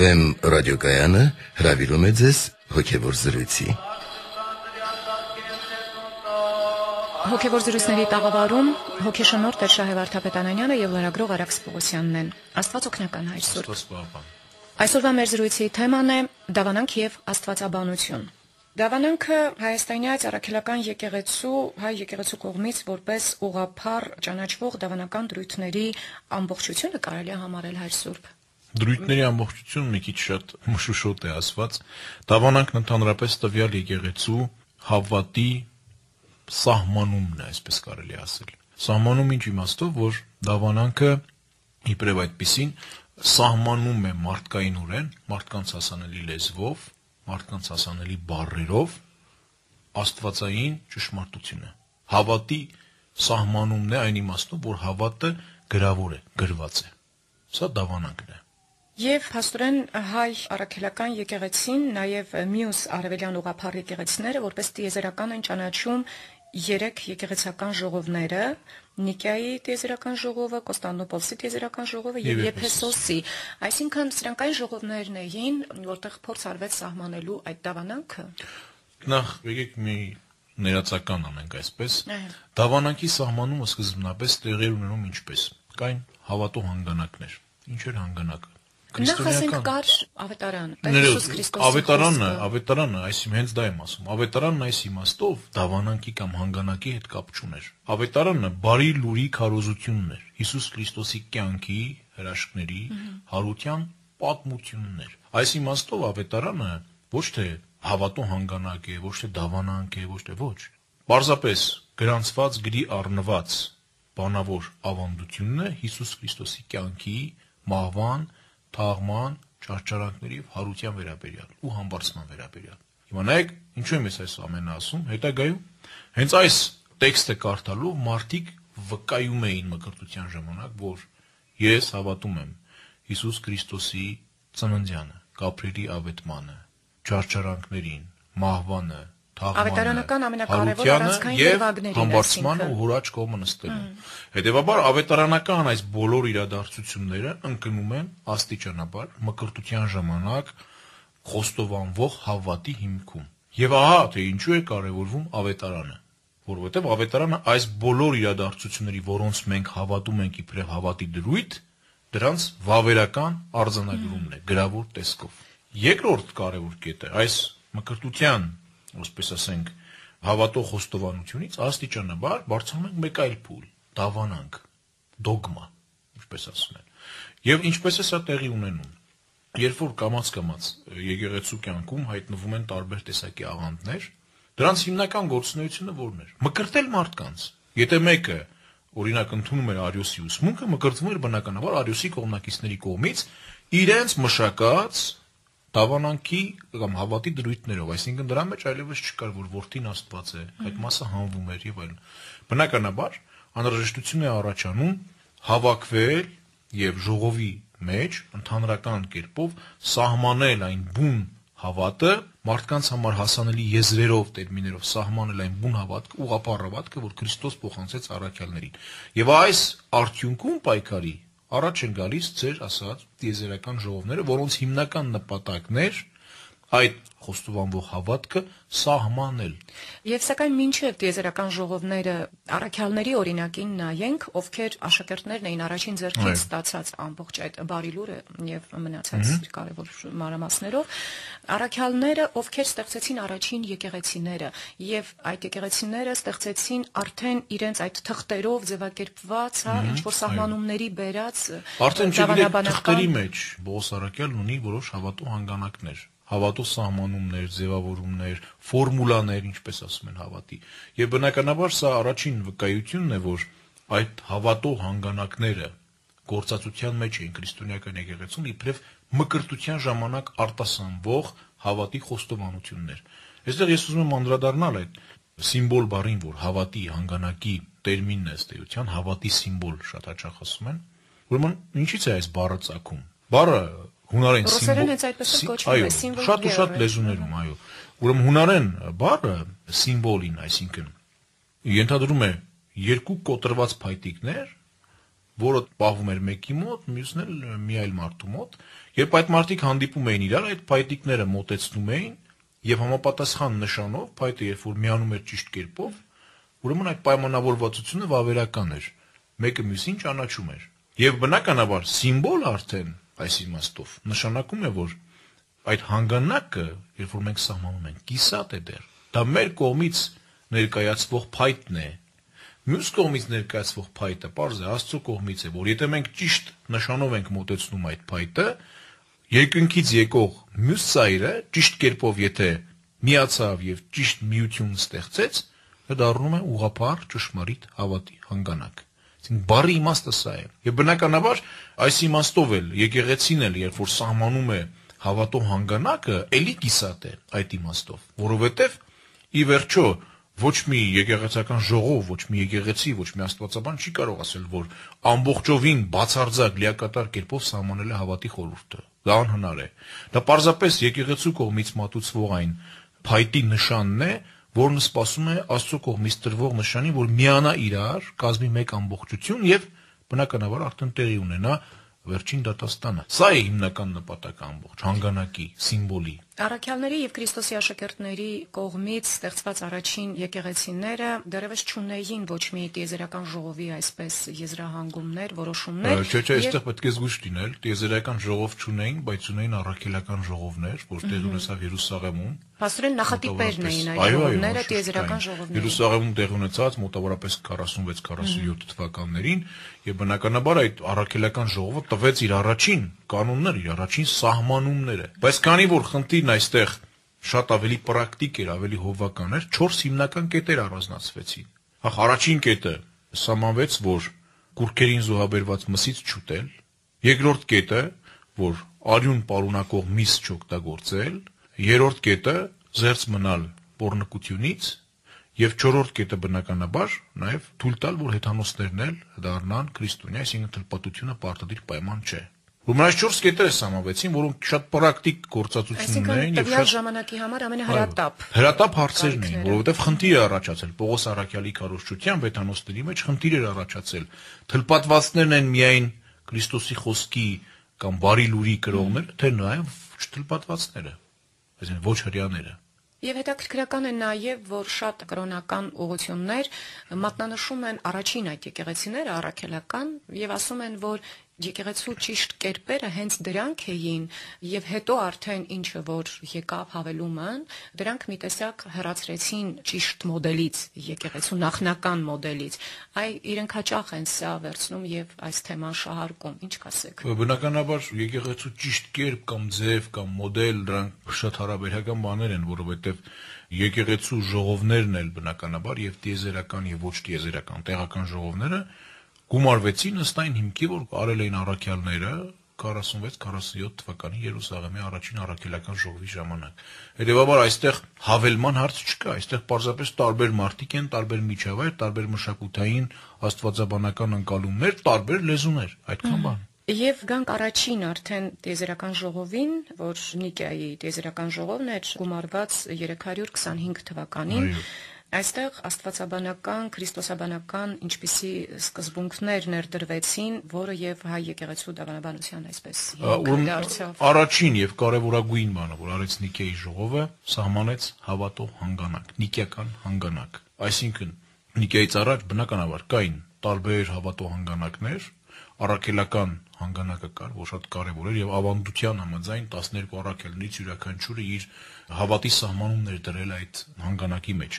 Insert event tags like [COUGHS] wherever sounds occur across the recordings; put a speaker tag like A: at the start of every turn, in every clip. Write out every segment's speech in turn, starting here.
A: Վեմ ռադիոկայանը հրավիրում է ձեզ հոգևոր զրույցի։ Հոգևոր զրույցների տաղավարում հոգեշնորհ Տեր Շահե Վարդապետանանյանը եւ լրագրող Արաքս Պողոսյանն են։ Աստված օգնական հայր սուրբ։ Այսօրվա մեր զրույցի թեման է դավանանք եւ աստվածաբանություն։ Դավանանքը հայաստանյա ծառայական եկեղեցու հայ եկեղեցու կողմից որպես ուղափառ ճանաչվող դավանական դրույթների ամբողջությունը կարելի է համարել հայր սուրբ։
B: Դրույթների ամբողջությունն մի քիչ շատ մշուշոտ է ասված։ Դավանանքն ընդհանրապես տվյալ եկեղեցու հավատի սահմանումն է, այսպես կարելի ասել։ Սահմանում ինչ իմաստով, որ դավանանքը իբրև այդպեսին սահմանում է մարդկային ուրեն, մարդկանց հասանելի լեզվով, մարդկանց հասանելի բարերով աստվածային ճշմարտությունը։ Հավատի սահմանումն է այն իմաստով, որ հավատը գրավոր է, գրված է։ Սա դավանանքն է։
A: Եվ հաստորեն հայ առաքելական եկեղեցին նաև մյուս արևելյան ուղափառ եկեղեցիները որպես տիեզերական են ճանաչում երեք եկեղեցական ժողովները՝ Նիկիայի տիեզերական ժողովը, Կոստանդնոպոլսի տիեզերական ժողովը եւ Եփեսոսի։ Այսինքն սրանք այն ժողովներն էին, որտեղ փորձ արվեց սահմանելու այդ դավանանքը։
B: Նախ եկեք մի ներածական անենք այսպես։ Դավանանքի սահմանումը սկզբնապես տեղի ունենում ինչպես։ Կային հավատո հանգանակներ։ Ինչ էր հանգանակը Նախ ասենք
A: կար ավետարանը։ Հիսուս Քրիստոսի ավետարանն է,
B: ավետարանն է, այսինքն հենց դա եմ ասում։ Ավետարանն այս իմաստով դավանանքի կամ հանգանակի հետ կապ չուներ։ Ավետարանը բարի լուրի քարոզությունն էր։ Հիսուս Քրիստոսի կյանքի, հրաշքների, հարության պատմությունն էր։ Այս իմաստով ավետարանը ոչ թե հավատու հանգանակ է, ոչ թե դավանանք է, ոչ թե ոչ։ Պարզապես գրանցված գրի առնված բանավոր ավանդությունն է Հիսուս Քրիստոսի կյանքի, մահվան, թաղման, ճարճարանքների եւ հարության վերաբերյալ ու համբարձման վերաբերյալ։ Հիմա նայեք, ինչու եմ ես այս ամենը ասում, հետագայում հենց այս տեքստը կարդալու մարդիկ վկայում էին մկրտության ժամանակ, որ ես հավատում եմ Հիսուս Քրիստոսի ծննդյանը, կապրերի ավետմանը, ճարճարանքներին, մահվանը, Ավետարանական ամենակարևոր առանցքային երևակներին համբարձման ու հուրաչ կողմը նստելը։ Հետևաբար ավետարանական այս բոլոր իրադարձությունները ընկնում են աստիճանաբար մկրտության ժամանակ խոստովանվող հավատի հիմքում։ Եվ ահա թե ինչու է կարևորվում ավետարանը որովհետև ավետարանը այս բոլոր իրադարձությունների, որոնց մենք հավատում ենք իբրև հավատի դրույթ, դրանց վավերական արձանագրումն է գրավոր տեսքով։ Երկրորդ կարևոր կետը այս մկրտության ասպես ասենք, հավատող հոստովանությունից աստիճանաբար բարձրանում ենք մեկ այլ փուլ՝ դավանանք, դոգմա, ինչպես ասում են։ Եվ ինչպես է սա տեղի ունենում։ Երբ որ կամած-կամած եկեղեցու կյանքում հայտնվում են տարբեր տեսակի աղանդներ, դրանց հիմնական գործունեությունը ո՞րն էր։ Մկրտել մարդկանց։ Եթե մեկը օրինակ ընդունում էր Արիոսի ուսմունքը, մկրտվում էր բնականաբար Արիոսի կողմնակիցների կողմից իրենց մշակած տավանանքի կամ հավատի դրույթներով, այսինքն դրա մեջ այլևս չկար որ որդին Աստված է, այդ մասը հանվում էր եւ այլն։ Բնականաբար անհրաժեշտություն է առաջանում հավաքվել եւ ժողովի մեջ ընդհանրական կերպով սահմանել այն բուն հավատը մարդկանց համար հասանելի եզրերով, տերմիներով սահմանել այն բուն հավատքը, ուղղափառ հավատքը, որ Քրիստոս փոխանցեց առաքյալներին։ Եվ այս արդյունքում պայքարի առաջ են գալիս ձեր ասած տիեզերական ժողովները, որոնց հիմնական նպատակն էր այդ խոստովանվող հավատքը սահմանել։
A: Եվ սակայն մինչև տիեզերական ժողովները առաքյալների օրինակին նայենք, ովքեր աշակերտներն էին առաջին ձեռքից ստացած ամբողջ այդ բարի լուրը եւ մնացած իր կարևոր մանրամասներով, առաքյալները, ովքեր ստեղծեցին առաջին եկեղեցիները եւ այդ եկեղեցիները ստեղծեցին արդեն իրենց այդ թղթերով ձևակերպված, հա, ինչ որ սահմանումների բերած արդեն ճանապարհի մեջ
B: Բոս Արաքյալն ունի որոշ հավատու հանգանակներ հավատո սահմանումներ, ձևավորումներ, ֆորմուլաներ, ինչպես ասում են հավատի։ Եվ բնականաբար սա առաջին վկայությունն է, որ այդ հավատո հանգանակները գործածության մեջ էին քրիստոնեական եկեղեցում իբրև մկրտության ժամանակ արտասանվող հավատի խոստովանություններ։ Այստեղ ես ուզում եմ անդրադառնալ այդ սիմվոլ բառին, որ հավատի հանգանակի տերմինն է ստեյության, հավատի սիմվոլ շատ հաճախ ասում են։ Ուրեմն ինչից է այս բառը ծագում։ Բառը հունարեն սիմվոլ։ Ռուսերեն հենց այդպես է կոչվում, սիմվոլ։ Շատ ու շատ լեզուներում, այո։ Ուրեմն հունարեն բառը սիմվոլին, այսինքն ենթադրում է երկու կոտրված փայտիկներ, որը պահվում էր մեկի մոտ, մյուսն էլ մի այլ մարդու մոտ։ Երբ այդ մարդիկ հանդիպում էին իրար, այդ փայտիկները մոտեցնում էին եւ համապատասխան նշանով փայտը երբ որ միանում էր ճիշտ կերպով, ուրեմն այդ պայմանավորվածությունը վավերական էր։ Մեկը մյուսին ճանաչում էր։ Եվ բնականաբար սիմվոլ արդեն այս իմաստով նշանակում է որ այդ հանգանակը երբ որ մենք սահմանում ենք կիսատ է դեռ դա մեր կողմից ներկայացվող փայտն է մյուս կողմից ներկայացվող փայտը པարզ է աստծո կողմից է որ եթե մենք ճիշտ նշանով ենք մոտեցնում այդ փայտը երկնքից եկող մյուս ծայրը ճիշտ կերպով եթե միացավ եւ ճիշտ միություն ստեղծեց դա դառնում է ուղափառ ճշմարիտ հավատի հանգանակ Այսինքն բարի իմաստը սա է։ Եվ բնականաբար այս իմաստով էլ եկեղեցին էլ երբ որ սահմանում է հավատո հանգանակը, ելի կիսատ է այդ իմաստով, որովհետև ի վերջո ոչ մի եկեղեցական ժողով, ոչ մի եկեղեցի, ոչ մի աստվածաբան չի կարող ասել, որ ամբողջովին բացարձակ լիակատար կերպով սահմանել է հավատի խորհուրդը։ Դա անհնար է։ Դա պարզապես եկեղեցու կողմից մատուցվող այն փայտի նշանն է, որն սպասում է Աստծո կողմից տրվող նշանի, որ միանա իրար, կազմի մեկ ամբողջություն եւ բնականաբար արդեն տեղի ունենա վերջին դատաստանը։ Սա է հիմնական նպատակը ամբողջ հանգանակի, սիմվոլի
A: Առաքյալների եւ Քրիստոսի աշակերտների կողմից ստեղծված առաջին եկեղեցիները դեռևս չունեին ոչ մի տիեզերական ժողովի այսպես եզրահանգումներ, որոշումներ։ Չէ, չէ, այստեղ
B: պետք է զգուշ լինել, տիեզերական ժողով չունեին, բայց ունեին առաքելական ժողովներ, որտեղ ունեցավ Երուսաղեմում։
A: Պաստորեն նախատիպերն էին այդ ժողովները տիեզերական ժողովները։ Երուսաղեմում
B: տեղ ունեցած մոտավորապես 46-47 թվականներին եւ բնականաբար այդ առաքելական ժողովը տվեց իր առաջին կանոնները, իր առաջին սահմանումները։ Բայց քանի որ խնդիր Փոքրին այստեղ շատ ավելի պրակտիկ էր, ավելի հովական էր, 4 հիմնական կետեր առանձնացվեցին։ Ախ, առաջին կետը սահմանվեց, որ կուրքերին զոհաբերված մսից չուտել, երկրորդ կետը, որ արյուն պարունակող միս չօգտագործել, երրորդ կետը զերծ մնալ pornկությունից եւ չորրորդ կետը բնականաբար նաեւ թույլ տալ, որ հեթանոսներն էլ դառնան քրիստոնյա, այսինքն թլպատությունը պարտադիր պայման չէ։ Ու մնաց 4 կետեր համավեցին, որոնք շատ պրակտիկ գործածություններ էին եւ շատ
A: ժամանակի համար ամենահրատապ։
B: Հրատապ հարցերն էին, որովհետեւ խնդիր էր առաջացել Պողոս Արաքյալի քարոշչության վետանոստերի մեջ խնդիր էր առաջացել։ Թլպատվածներն են միայն Քրիստոսի խոսքի կամ բարի լուրի կրողները, թե նաեւ չթլպատվածները, այսինքն ոչ հрьяաները։
A: Եվ հետաքրքրական է նաև, որ շատ կրոնական ուղություններ մատնանշում են առաջին այդ եկեղեցիները, առաքելական, եւ ասում են, որ Եկեղեցու ճիշտ կերպերը հենց դրանք էին եւ հետո արդեն ինչը որ եկավ հավելումն, դրանք մի տեսակ հրացրեցին ճիշտ մոդելից, եկեղեցու նախնական մոդելից։ Այ իրենք հաճախ են սա վերցնում եւ այս թեման շահարկում։ Ինչ կասեք։
B: Բնականաբար եկեղեցու ճիշտ կերպ կամ ձև կամ մոդել դրանք շատ հարաբերական բաներ են, որովհետեւ եկեղեցու ժողովներն էլ բնականաբար եւ դիեզերական եւ ոչ դիեզերական տեղական ժողովները գումարվեցին ըստ այն հիմքի, որ արել էին առաքյալները 46-47 թվականի Երուսաղեմի առաջին առաքելական ժողովի ժամանակ։ Հետևաբար այստեղ հավելման հարց չկա, այստեղ պարզապես տարբեր մարտիկ են, տարբեր միջավայր, տարբեր մշակութային աստվածաբանական անկալումներ, տարբեր լեզուներ, այդքան բան։
A: Եվ գանք առաջին արդեն տեզերական ժողովին, որ Նիկիայի տեզերական ժողովն է գումարված 325 թվականին։ Այո Այստեղ աստվածաբանական, քրիստոսաբանական ինչպիսի սկզբունքներ ներդրվեցին, որը եւ հայ եկեղեցու դավանաբանության այսպես դարձավ։
B: Առաջին եւ կարեւորագույն բանը, որ արեց Նիկեի ժողովը, սահմանեց հավատով հանգանակ, նիկեական հանգանակ։ Այսինքն Նիկեից առաջ բնականաբար կային տարբեր հավատով հանգանակներ, առաքելական հանգանակը կար, որ շատ կարևոր էր եւ ավանդության համաձայն 12 առաքելնից յուրաքանչյուրը իր հավատի սահմանում ներդրել այդ հանգանակի մեջ։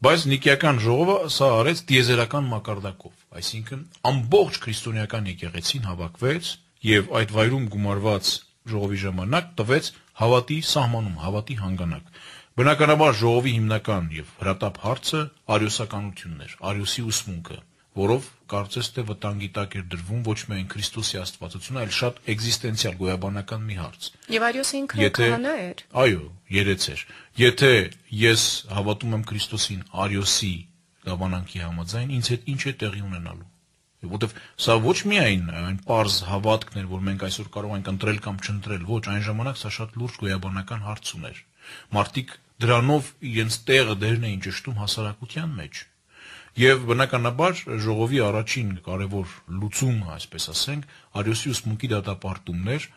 B: Բայց Նիկիական ժողովը սա արեց դիեզերական մակարդակով, այսինքն ամբողջ քրիստոնեական եկեղեցին հավաքվեց եւ այդ վայրում գումարված ժողովի ժամանակ տվեց հավատի սահմանում, հավատի հանգանակ։ Բնականաբար ժողովի հիմնական եւ հրատապ հարցը արիոսականությունն էր, արիոսի ուսմունքը, որով կարծես թե վտանգի տակ էր դրվում ոչ միայն Քրիստոսի աստվածությունը, այլ շատ էգզիստենցիալ գոյաբանական մի հարց։
A: Եվ արիոսը ինքն քահանա էր։
B: Այո, երեց էր։ Եթե ես հավատում եմ Քրիստոսին, Արիոսի գավանանքի համաձայն, ինձ հետ ինչ է տեղի ունենալու։ Որտեվ սա ոչ միայն այն པարզ հավատքն էր, որ մենք այսօր կարող ենք ընտրել կամ չընտրել, ոչ, այն ժամանակ սա շատ լուրջ գոյաբանական հարց ուներ։ Մարդիկ դրանով իրենց տեղը դերն էին ճշտում հասարակության մեջ։ Եվ բնականաբար ժողովի առաջին կարևոր լուծումը, այսպես ասենք, Արիոսի ուսմունքի դատապարտումներ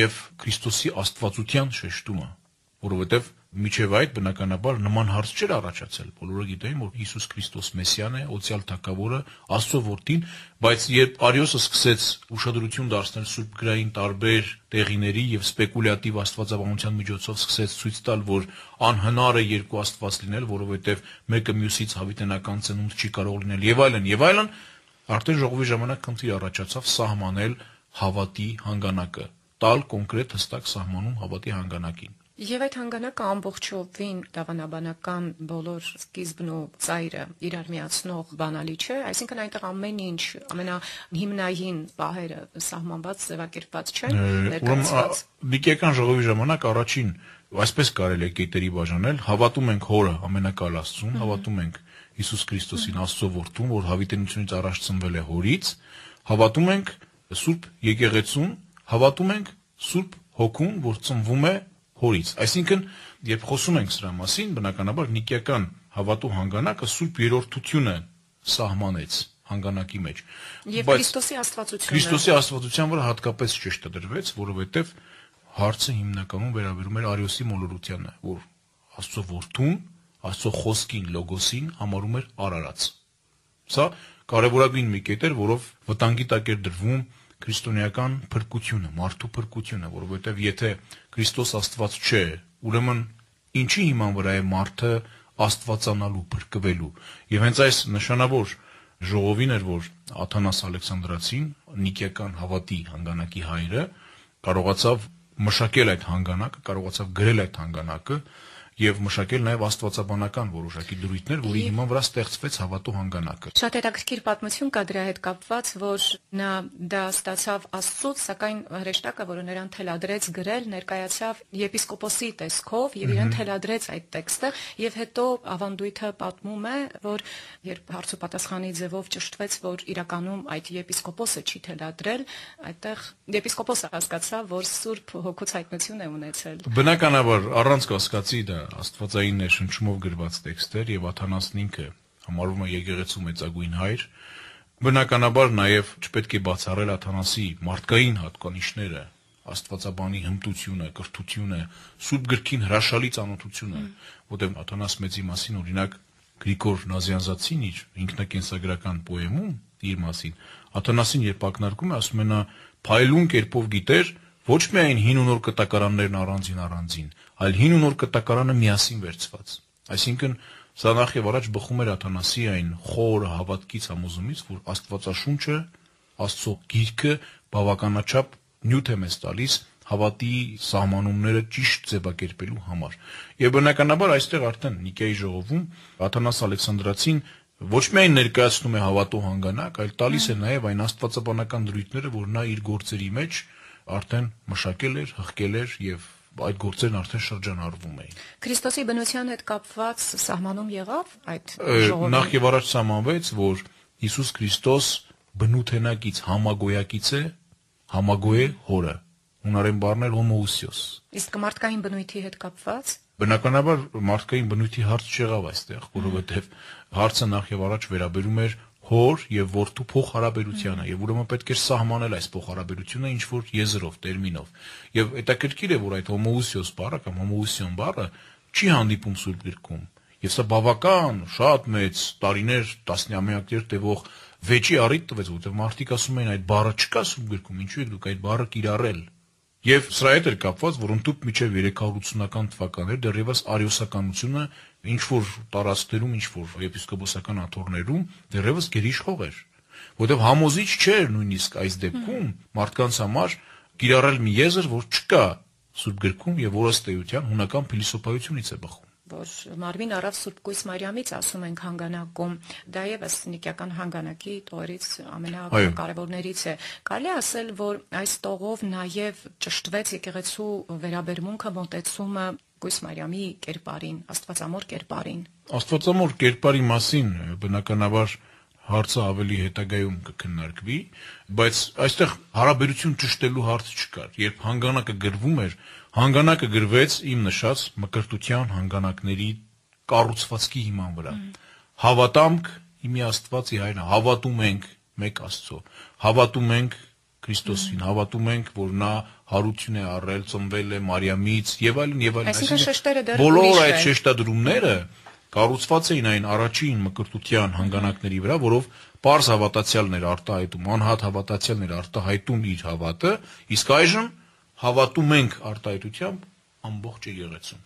B: եւ Քրիստոսի աստվածության շեշտումը, որովհետեւ Միջև այդ բնականաբար նման հարց չէր առաջացել։ Բոլորը գիտեին, որ Հիսուս Քրիստոս Մեսիան է, օցյալ Թագավորը, Աստծո որդին, բայց երբ Արիոսը սկսեց ուշադրություն դարձնել Սուրբ գրային տարբեր տեղիների եւ սպեկուլյատիվ աստվածաբանության միջոցով սկսեց ցույց տալ, որ անհնար է երկու աստված լինել, որովհետեւ մեկը մյուսից հավիտենական ծնունդ չի կարող լինել եւ այլն, եւ այլն, արդեն ժողովի ժամանակ քննի առաջացավ սահմանել հավատի հանգանակը, տալ կոնկրետ հստակ սահմանում հավատի հանգանակին։
A: Եվ այդ հանգանակը ամբողջովին դավանաբանական բոլոր սկիզբն ու ծայրը իրար միացնող բանալի չէ, այսինքն այնտեղ ամեն ինչ, ամենահիմնային պահերը սահմանված, ձևակերպված չեն, ներկայացված։
B: Նիկեական ժողովի ժամանակ առաջին այսպես կարելի է կետերի բաժանել, հավատում ենք հորը ամենակալ Աստծուն, հավատում ենք Հիսուս Քրիստոսին Աստծո որդուն, որ հավիտենությունից առաջ ծնվել է հորից, հավատում ենք Սուրբ Եկեղեցուն, հավատում ենք Սուրբ Հոգուն, որ ծնվում է հորից։ Այսինքն, երբ խոսում ենք սրա մասին, բնականաբար Նիկիական հավատու հանգանակը Սուրբ Երորդությունը սահմանեց հանգանակի մեջ։
A: Եվ Քրիստոսի աստվածությունը։ Քրիստոսի
B: աստվածության վրա հատկապես ճշտ դրվեց, որովհետև հարցը հիմնականում վերաբերում էր Արիոսի մոլորությանը, որ Աստծո որդուն, Աստծո խոսքին, լոգոսին համարում էր Արարած։ Սա կարևորագույն մի կետ էր, որով վտանգի տակ էր դրվում քրիստոնեական փրկությունը, մարդու փրկությունը, որովհետև եթե Քրիստոս Աստված չէ, ուրեմն ինչի հիման վրա է մարդը աստվածանալու, փրկվելու։ Եվ հենց այս նշանավոր ժողովին էր, որ Աթանաս Ալեքսանդրացին, Նիկեական հավատի հանգանակի հայրը, կարողացավ մշակել այդ հանգանակը, կարողացավ գրել այդ հանգանակը եւ մշակել նաեւ աստվածաբանական որոշակի դրույթներ, որի հիման վրա ստեղծվեց հավատու հանգանակը։
A: Շատ հետաքրքիր պատմություն կա դրա հետ կապված, որ նա դա ստացավ Աստծոց, սակայն հրեշտակը, որը նրան թելադրեց գրել, ներկայացավ եպիսկոպոսի տեսքով եւ իրեն թելադրեց այդ տեքստը եւ հետո ավանդույթը պատմում է, որ երբ հարցու պատասխանի ձևով ճշտվեց, որ իրականում այդ եպիսկոպոսը չի թելադրել, այդտեղ եպիսկոպոսը հասկացավ, որ Սուրբ հոգուց հայտնություն է ունեցել։
B: Բնականաբար առանց կասկածի դա Աստվածային ներշնչումով գրված տեքստեր եւ Աթանասն ինքը համարվում է եկեղեցու մեծագույն հայր, բնականաբար նաեւ չպետք է բացառել Աթանասի մարդկային հատկանիշները, Աստվածաբանի հմտությունը, կրթությունը, Սուրբ գրքին հրաշալի ծանոթությունը, որտեղ Աթանաս մեծի մասին օրինակ Գրիգոր Նազյանզացին իր ինքնակենսագրական պոեմում իր մասին Աթանասին երբ ակնարկում է ասում է նա փայլուն կերպով գիտեր ոչ միայն հին ու նոր կտակարաններն առանձին առանձին, այլ հին ու նոր կտակարանը միասին վերծված։ Այսինքն սա նախ եւ առաջ բխում էր Աթանասի այն խոր հավատքից համոզումից, որ Աստվածաշունչը, Աստծո գիրքը բավականաչափ նյութ է մեզ տալիս հավատի սահմանումները ճիշտ ձևակերպելու համար։ Եվ բնականաբար այստեղ արդեն Նիկեի ժողովում Աթանաս Ալեքսանդրացին ոչ միայն ներկայացնում է հավատու հանգանակ, այլ տալիս է նաև այն աստվածաբանական դրույթները, որ նա իր գործերի մեջ արդեն մշակել էր, հղկել էր եւ այդ գործերն արդեն շրջանառվում էին։
A: Քրիստոսի բնության հետ կապված սահմանում եղավ այդ ժողովը։ Նախ
B: եւ առաջ սահմանվեց, որ Հիսուս Քրիստոս բնութենակից համագոյակից է, համագոյե հորը։ Հունարեն բառն էր հոմոուսիոս։
A: Իսկ մարդկային բնույթի հետ կապված
B: Բնականաբար մարդկային բնույթի հարց չեղավ այստեղ, որովհետև հարցը նախ եւ առաջ վերաբերում էր հոր եւ որդու փոխհարաբերությանը եւ ուրեմն պետք է սահմանել այս փոխհարաբերությունը ինչ որ եզրով, տերմինով։ Եվ հետաքրքիր է, որ այդ հոմոուսիոս բառը կամ հոմոուսիոն բառը չի հանդիպում Սուրբ գրքում։ Եվ սա բավական շատ մեծ տարիներ, տասնյակներ տևող վեճի առիթ տվեց, որտեղ մարդիկ ասում էին այդ բառը չկա Սուրբ գրքում, ինչու եք դուք այդ բառը կիրառել։ Եվ սրա հետ էր կապված, որ ընդտուփ միջև 380-ական թվականներ դեռևս արիոսականությունը ինչ որ տարածքերում, ինչ որ եպիսկոպոսական աթոռներում դեռևս գերիշխող էր, որտեղ համոզիչ չէր նույնիսկ այս դեպքում մարդկանց համար գիրառել մի եզր, որ չկա Սուրբ գրքում եւ որը ստեյության հունական փիլիսոփայությունից է բխում
A: որ Մարմին առավ Սուրբ Գույս Մարիամից ասում են հանգանակում դա եւս նիկական հանգանակի տողերից ամենակարևորներից է կարելի ասել որ այս տողով նաեւ ճշտվեց եկեղեցու վերաբերմունքը մտածումը Գույս Մարիամի կերպարին, Աստվածամոր կերպարին։
B: Աստվածամոր կերպարի մասին բնականաբար հարցը ավելի հետագայում կքննարկվի, բայց այստեղ հարաբերություն ճշտելու հարց չկար։ Երբ հանգանակը գրվում էր, հանգանակը գրվեց իմ նշած մկրտության հանգանակների կառուցվածքի հիման վրա։ Հավատամք իմի Աստվածի հայրը, հավատում ենք մեկ Աստծո։ Հավատում ենք Քրիստոսին, հավատում ենք, որ նա հարություն է առել, ծնվել է Մարիամից եւ այլն եւ այլն։ Այսինքն բոլոր այդ շեշտադրումները կառուցված էին այն առաջին մկրտության հանգանակների վրա, որով པարզ հավատացյալներ արտահայտում, անհատ հավատացյալներ արտահայտում իր հավատը, իսկ այժմ հավատում ենք արտահայտությամբ ամբողջը եղեցում։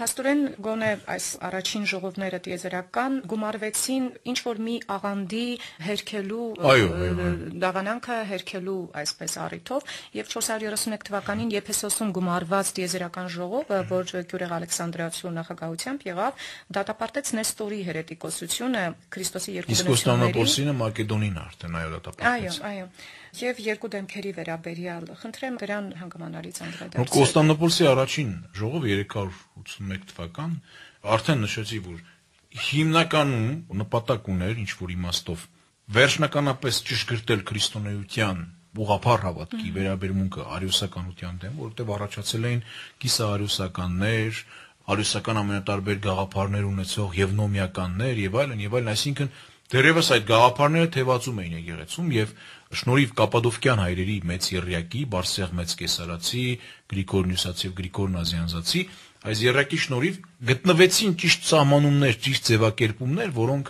A: Հաստորեն գոնե այս առաջին ժողովները տիեզերական գումարվեցին ինչ որ մի աղանդի հերքելու դավանանքը հերքելու այսպես առիթով եւ 431 թվականին Եփեսոսում գումարված տիեզերական ժողովը, որ Գյուրեղ Ալեքսանդրացու նախագահությամբ եղավ, դատապարտեց Նեստորի հերետիկոսությունը Քրիստոսի երկու դնությունների։ Իսկ Կոստանդնոպոլսինը
B: Մակեդոնին արդեն այո դատապարտեց։
A: Այո, այո եւ երկու դեմքերի վերաբերյալ։ Խնդրեմ դրան հանգամանալից անդրադարձ։
B: Կոստանդնուպոլսի առաջին ժողովը 381 թվական արդեն նշեցի, որ հիմնականում նպատակ ուներ ինչ որ իմաստով վերջնականապես ճշգրտել քրիստոնեության ուղափառ հավատքի վերաբերմունքը արիուսականության դեմ, որովհետև առաջացել էին կիսաարիուսականներ, արիուսական ամենատարբեր գաղափարներ ունեցող եւ նոմիականներ եւ այլն եւ այլն, այսինքն դերևս այդ գաղափարները թևածում էին եկեղեցում եւ Շնորհիվ Կապադովկյան հայրերի մեծ երյակի, Բարսեղ մեծ կեսարացի, Գրիգոր Նյուսացիև, Գրիգոր Նազյանզացի, այս երյակի շնորհիվ գտնվեցին ճիշտ սահմանումներ, ճիշտ ձևակերպումներ, որոնք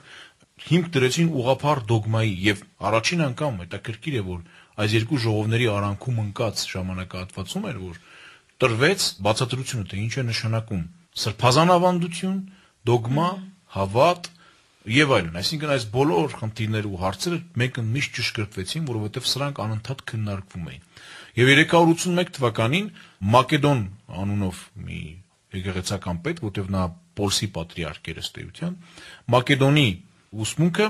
B: հիմք դրեցին ուղափառ դոգմայի եւ առաջին անգամ հետաքրքիր է որ այս երկու ժողովների արանքում ընկած ժամանակահատվածում էր որ տրվեց բացատրությունը թե ինչ է նշանակում սրբազանավանդություն, դոգմա, հավատ եւ այլն։ Այսինքն այս բոլոր խնդիրները ու հարցերը մեկը միշտ ճշգրտվեցին, որովհետեւ սրանք անընդհատ քննարկվում էին։ Եվ 381 թվականին Մակեդոն անունով մի եկեղեցական պետ, որտեղ նա Պոլսի պատրիարք էր ըստեյության, Մակեդոնի ուսմունքը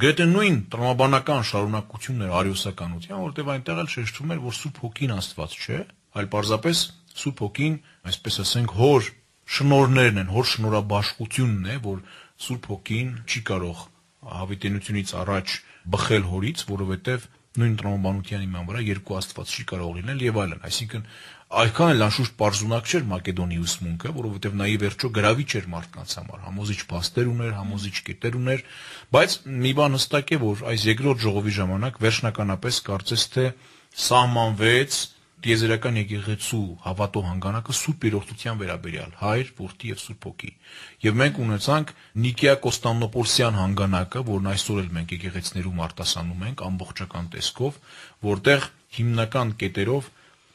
B: գրեթե նույն տրամաբանական շարունակությունն էր արիոսականության, որտեղ այնտեղ էլ շեշտվում էր, որ Սուրբ Հոգին Աստված չէ, այլ պարզապես Սուրբ Հոգին, այսպես ասենք, հոր շնորներն են, հոր շնորհաբաշխությունն է, որ Սուրբ Հոգին չի կարող հավիտենությունից առաջ բխել հորից, որովհետև նույն տրամաբանության իման վրա երկու աստված չի կարող լինել եւ այլն։ Այսինքն այքան էլ անշուշտ parzunak չէր Մակեդոնի ուսմունքը, որովհետեւ նա ի վերջո գրավիչ էր մարդկանց համար, համոզիչ փաստեր ուներ, համոզիչ կետեր ուներ, բայց մի բան հստակ է, որ այս երկրորդ ժողովի ժամանակ վերջնականապես կարծես թե սահմանվեց Տիեզերական եկեղեցու հավատո հանգանակը Սուրբ Երողդության վերաբերյալ՝ Հայր, Որդի եւ Սուրբ Հոգի։ Եվ մենք ունեցանք Նիկիա Կոստանդնոպոլսյան հանգանակը, որն այսօր էլ մենք եկեղեցներում արտասանում ենք ամբողջական տեսքով, որտեղ հիմնական կետերով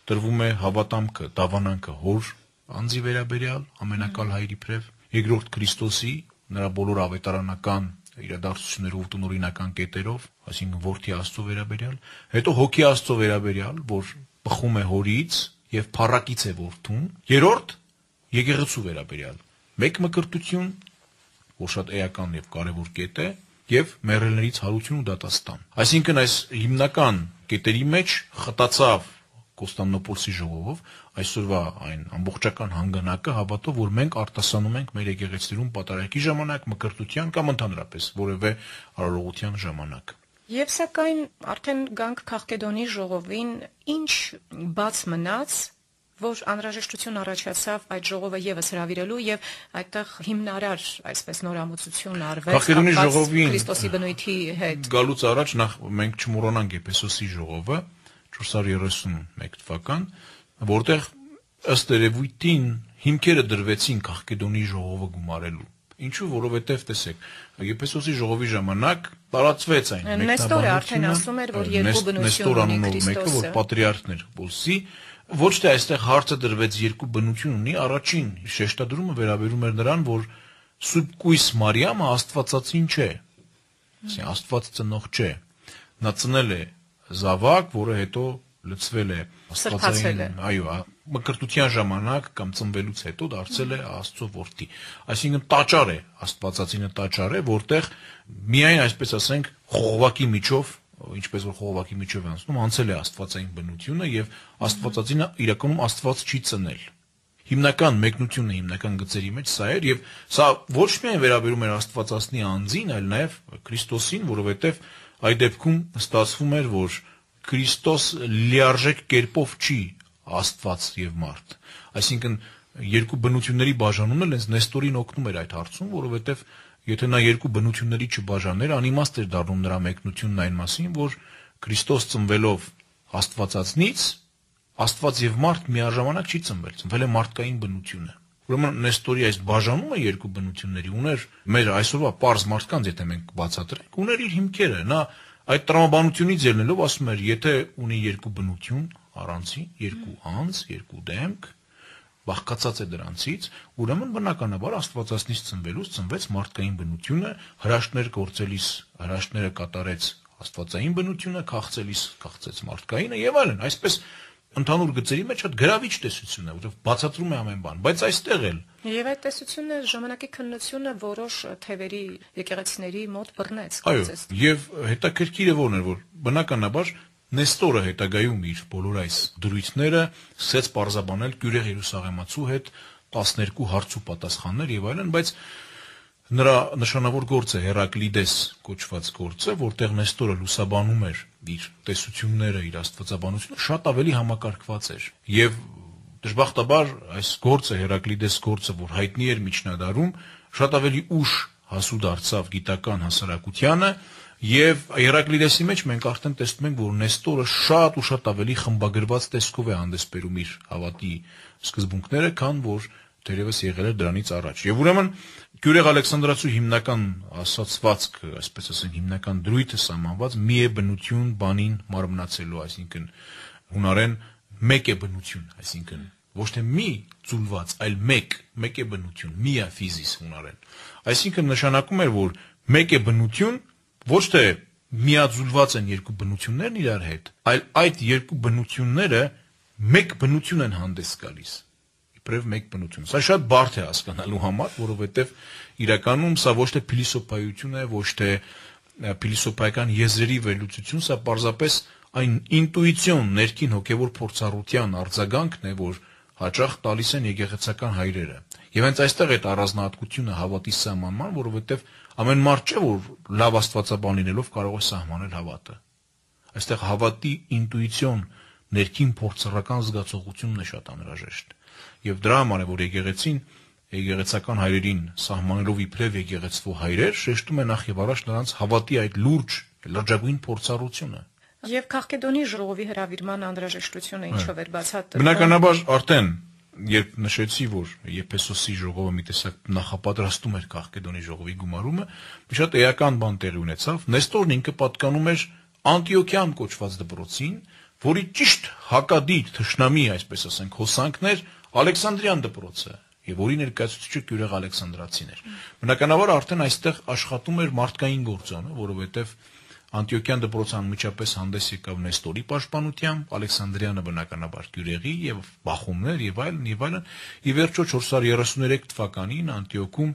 B: տրվում է հավատամքը, դավանանքը Հոր անձի վերաբերյալ, ամենակալ Հայր իբրև, երկրորդ Քրիստոսի, նրա բոլոր ավետարանական իրադարձություններով տնորինական կետերով, այսինքն որդի Աստծո վերաբերյալ, հետո հոգի Աստծո վերաբերյալ, որ բխում է հորից եւ փառակից է որդուն։ Երրորդ եկեղեցու վերաբերյալ։ Մեկ մկրտություն, որ շատ էական եւ կարեւոր կետ է, եւ մերելներից հարություն ու դատաստան։ Այսինքն այս հիմնական կետերի մեջ խտացավ Կոստանդնոպոլսի ժողովով այսօրվա այն ամբողջական հանգանակը հավատով, որ մենք արտասանում ենք մեր եկեղեցիներում պատարակի ժամանակ, մկրտության կամ ընդհանրապես որևէ արարողության ժամանակ։
A: Եվ սակայն արդեն գանք Խաղկեդոնի ժողովին ինչ բաց մնաց որ անհրաժեշտություն առաջացավ այդ ժողովը եւս հravirելու եւ այդտեղ հիմնարար այսպես նոր ամուսություն արվեց Խաղկեդոնի ժողովին Քրիստոսի բնույթի հետ
B: գալուց առաջ նախ մենք չմոռանանք Եփեսոսի ժողովը 431 թվական որտեղ ըստ երևույթին հիմքերը դրվեցին Քաղկեդոնի ժողովը գումարելու։ Ինչու, որովհետև տեսեք, Եփեսոսի ժողովի ժամանակ տարածվեց այն։ Նեստորը արդեն ասում էր, որ երկու բնություն ունի Քրիստոսը։ Մեկը որ պատրիարքն էր Պոլսի, ոչ թե այստեղ հարցը դրվեց երկու բնություն ունի, առաջին շեշտադրումը վերաբերում էր նրան, որ Սուրբ Կույս Մարիամը Աստվածածին չէ։ Ասի Աստված ծնող չէ։ Նա ծնել է զավակ, որը հետո լծվել է աստվածային, այո, մկրտության ժամանակ կամ ծնվելուց հետո դարձել է Աստծո որդի։ Այսինքն տաճար է, Աստվածածինը տաճար է, որտեղ միայն այսպես ասենք խողովակի միջով ինչպես որ խողովակի միջով անցնում, անցել է Աստվածային բնությունը եւ Աստվածածինը իրականում Աստված չի ծնել հիմնական մեկնությունը հիմնական գծերի մեջ սա էր եւ սա ոչ միայն վերաբերում էր Աստվածածնի անձին, այլ նաեւ Քրիստոսին, որովհետեւ այդ դեպքում ստացվում էր, որ Քրիստոս լիարժեք կերպով չի Աստված եւ մարդ։ Այսինքն երկու բնությունների բաժանումը հենց Նեստորին օգնում էր այդ հարցում, որովհետեւ եթե նա երկու բնությունների չբաժաներ, անիմաստ էր դառնում նրա մեկնությունն այն մասին, որ Քրիստոս ծնվելով Աստվածածնից Աստված եւ մարդ միաժամանակ չի ծնվել, ծնվել է մարդկային բնությունը։ Ուրեմն Նեստորի այս բաժանումը երկու բնությունների ուներ մեր այսօրվա պարզ մարդկանց, եթե մենք բացատրենք, ուներ իր հիմքերը։ Նա Այդ տրամաբանությունից ելնելով ասում էր, եթե ունի երկու բնություն, առանցի, երկու անձ, երկու դեմք, բաղկացած է դրանցից, ուրեմն բնականաբար Աստվածածնից ծնվելուց ծնվեց մարդկային բնությունը, հրաշքներ գործելիս, հրաշքները կատարեց Աստվածային բնությունը, քաղցելիս քաղցեց մարդկայինը եւ այլն, այսպես ընդհանուր գծերի մեջ այդ գրավիչ տեսությունն է, որտեղ բացատրում է ամեն բան, բայց այստեղ էլ
A: Եվ այդ տեսությունն է ժամանակի քննությունը որոշ թևերի եկեղեցիների մոտ բռնեց։ Այո,
B: եւ հետաքրքիրը որն էր, որ բնականաբար Նեստորը հետագայում իր բոլոր այս դրույթները սեց պարզաբանել Գյուրեղ Երուսաղեմացու հետ 12 հարց ու պատասխաններ եւ այլն, բայց Նրա նշանավոր գործը Հերակլիդես կոչված գործը, որտեղ Նեստորը լուսաբանում էր իր տեսությունները, իր աստվածաբանությունը, շատ ավելի համակարգված էր։ Եվ դժբախտաբար այս գործը Հերակլիդես գործը, որ հայտնի էր միջնադարում, շատ ավելի ուշ հասու դարձավ գիտական հասարակությանը, Եվ Հերակլիդեսի մեջ մենք արդեն տեսնում ենք, որ Նեստորը շատ ու շատ ավելի խմբագրված տեսքով է հանդես բերում իր հավատի սկզբունքները, քան որ դերևս եղել է դրանից առաջ։ Եվ ուրեմն Գյուրեղ Ալեքսանդրացու հիմնական ասացվածքը, այսպես ասենք, հիմնական դրույթը սահմանված մի է բնություն բանին մարմնացելու, այսինքն հունարեն մեկ է բնություն, այսինքն ոչ թե մի ծուլված, այլ մեկ, մեկ է բնություն, միա ֆիզիս հունարեն։ Այսինքն նշանակում է, որ մեկ է բնություն, ոչ թե միաձուլված են երկու բնություններն իրար հետ, այլ այդ երկու բնությունները մեկ բնություն են հանդես գալիս բրև մեկ բնություն։ Սա շատ բարդ է հասկանալու համար, որովհետև իրականում սա ոչ թե փիլիսոփայություն է, ոչ թե փիլիսոփայական եզրերի վերլուծություն, սա պարզապես այն ինտուիցիոն, ներքին հոգևոր փորձառության արձագանքն է, որ հաճախ տալիս են եկեղեցական հայրերը։ Եվ հենց այստեղ է առանձնահատկությունը հավատի սահմանման, որովհետև ամեն մարդ չէ, որ լավ աստվածաբան լինելով կարող է սահմանել հավատը։ Այստեղ հավատի ինտուիցիոն ներքին փորձառական զգացողությունն է շատ անհրաժեշտ եւ դրա համար է որ եկեղեցին եկեղեցական հայրերին սահմանելով իբրև եկեղեցվող հայրեր շեշտում է նախ եւ առաջ նրանց հավատի այդ լուրջ լրջագույն փորձառությունը
A: եւ քաղկեդոնի ժողովի հրավիրման անհրաժեշտությունը ինչով էր բացատրվում բնականաբար
B: արդեն երբ նշեցի որ Եփեսոսի ժողովը մի տեսակ նախապատրաստում էր քաղկեդոնի ժողովի գումարումը մի շատ էական բան տեղի ունեցավ Նեստորն ինքը պատկանում էր Անտիոքիան կոչված դպրոցին որի ճիշտ հակադիր թշնամի այսպես ասենք հոսանքներ Ալեքսանդրյան դպրոցը եւ որի ներկայացուցիչը Գյուրեղ Ալեքսանդրացին էր։ Բնականաբար արդեն այստեղ աշխատում էր մարդկային գործոնը, որովհետեւ Անտիոքյան դպրոցը անմիջապես հանդես եկավ Նեստորի պաշտպանությամբ, Ալեքսանդրյանը բնականաբար Գյուրեղի եւ Բախումներ եւ այլն եւ այլն։ Ի վերջո 433 թվականին Անտիոքում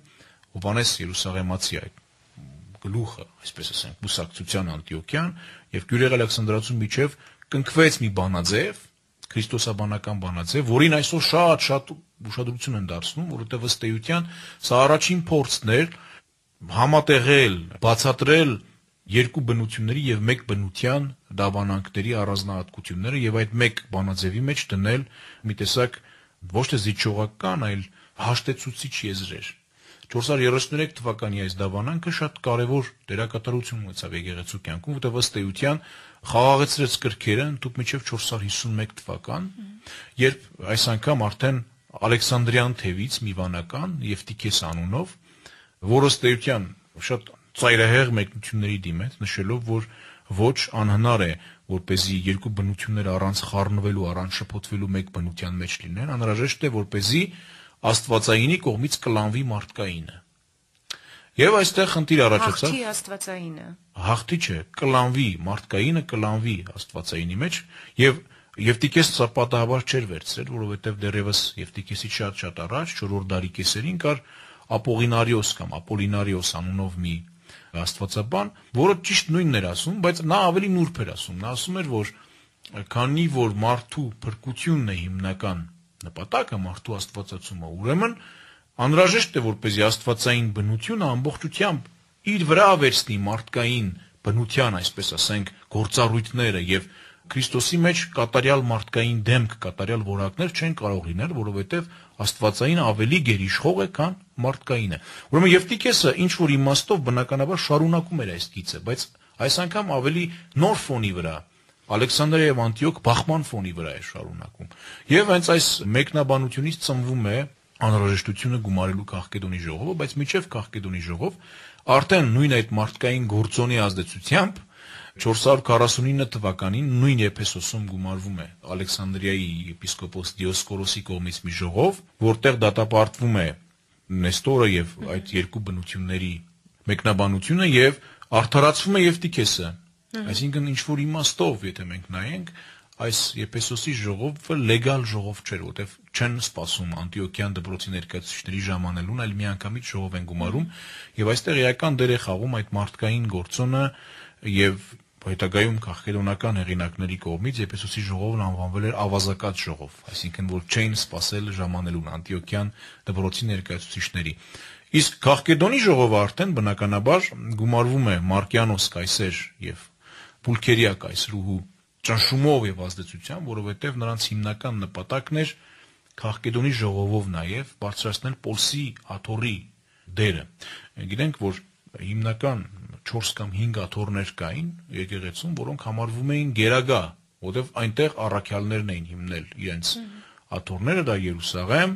B: Հովանես Երուսաղեմացի այդ գլուխը, այսպես ասենք, բուսակցության Անտիոքյան եւ Գյուրեղ Ալեքսանդրացու միջև կնքվեց մի բանաձև, քրիստոսաբանական բանաց է, որին այսօր շատ-շատ ուշադրություն են դարձնում, որովհետև ըստ էության սա առաջին փորձն էր համատեղել, բացատրել երկու բնությունների եւ մեկ բնության դավանանքների առանձնահատկությունները եւ այդ մեկ բանաձևի մեջ դնել մի տեսակ ոչ թե զիջողական, այլ հաշտեցուցիչ եզրեր։ 433 թվականի այս դավանանքը շատ կարևոր դերակատարություն ունեցավ եկեղեցու կյանքում, որտեղ ըստ էության խաղաղեցրեց կրքերը ընդդուք մինչև 451 թվական, երբ այս անգամ արդեն Ալեքսանդրյան թևից Միվանական եւ Տիկես անունով որոստեյության շատ ծայրահեղ մեկնությունների դիմեց, նշելով, որ ոչ անհնար է, որ เป զի երկու բնություններ առանց խառնվելու, առանց շփոթվելու մեկ բնության մեջ լինեն, անհրաժեշտ է, որ เป զի Աստվածայինի կողմից կլանվի մարդկայինը։ Եվ այստեղ խնդիր առաջացավ։ Հաղթի
A: Աստվածայինը։
B: Հաղթի չէ, կլանվի, մարդկայինը կլանվի Աստվածայինի մեջ եւ Եվտիկես սա պատահաբար չէր վերցրել, որովհետև դեռևս Եվտիկեսի շատ-շատ առաջ 4-րդ դարի կեսերին կար Ապողինարիոս կամ Ապոլինարիոս անունով մի աստվածաբան, որը ճիշտ նույնն էր ասում, բայց նա ավելի նուրբ էր ասում։ Նա ասում էր, որ քանի որ մարդու փրկությունն է հիմնական նպատակը, մարդու աստվածացումը, ուրեմն Անհրաժեշտ է որպեսզի աստվածային բնությունը ամբողջությամբ իր վրա վերցնի մարդկային բնության, այսպես ասենք, գործառույթները եւ Քրիստոսի մեջ կատարյալ մարդկային դեմք, կատարյալ որակներ չեն կարող լինել, որովհետև Աստվածային ավելի գերիշխող է, քան մարդկայինը։ Ուրեմն Եվտիկեսը ինչ որ իմաստով բնականաբար շարունակում էր այս գիծը, բայց այս անգամ ավելի նոր ֆոնի վրա, Ալեքսանդրիա եւ Անտիոք բախման ֆոնի վրա է շարունակում։ Եվ հենց այս մեկնաբանությունից ծնվում է անհրաժեշտությունը գումարելու Կախկեդոնի ժողովը, բայց միջև Կախկեդոնի ժողով արդեն նույն այդ մարդկային գործոնի ազդեցությամբ 449 թվականին նույն Եփեսոսում գումարվում է Ալեքսանդրիայի եպիսկոպոս Դիոսկորոսի կողմից մի ժողով, որտեղ դատապարտվում է Նեստորը եւ այդ երկու բնությունների մեկնաբանությունը եւ արդարացվում է Եվտիքեսը։ Այսինքն ինչ որ իմաստով, եթե մենք նայենք, այս Եփեսոսի ժողովը լեգալ ժողով չէր, որտեվ չեն սпасում Անտիոքիան դպրոցի ներկայացուցիչների ժամանելուն, այլ միանգամից ժողով են գումարում, եւ այստեղ էական դեր է խաղում այդ մարդկային գործոնը եւ հետագայում քաղաքելոնական հեղինակների կողմից Եփեսոսի ժողովն անվանվել էր ավազակած ժողով, այսինքն որ չէին սпасել ժամանելուն Անտիոքիան դպրոցի ներկայացուցիչների։ Իսկ քաղաքեդոնի ժողովը արդեն բնականաբար գումարվում է Մարկիանոս կայսեր եւ Պուլքերիա կայսրուհու ճնշումով եւ ազդեցությամբ, որովհետեւ նրանց հիմնական նպատակն էր Քաղկեդոնի ժողովով նաեւ բարձրացնել Պոլսի աթորի դերը։ Գիտենք, որ հիմնական 4 կամ 5 աթորներ կային եկեղեցում, որոնք համարվում էին գերագա, որտեղ այնտեղ առաքյալներն էին հիմնել իրենց աթորները, դա Երուսաղեմ,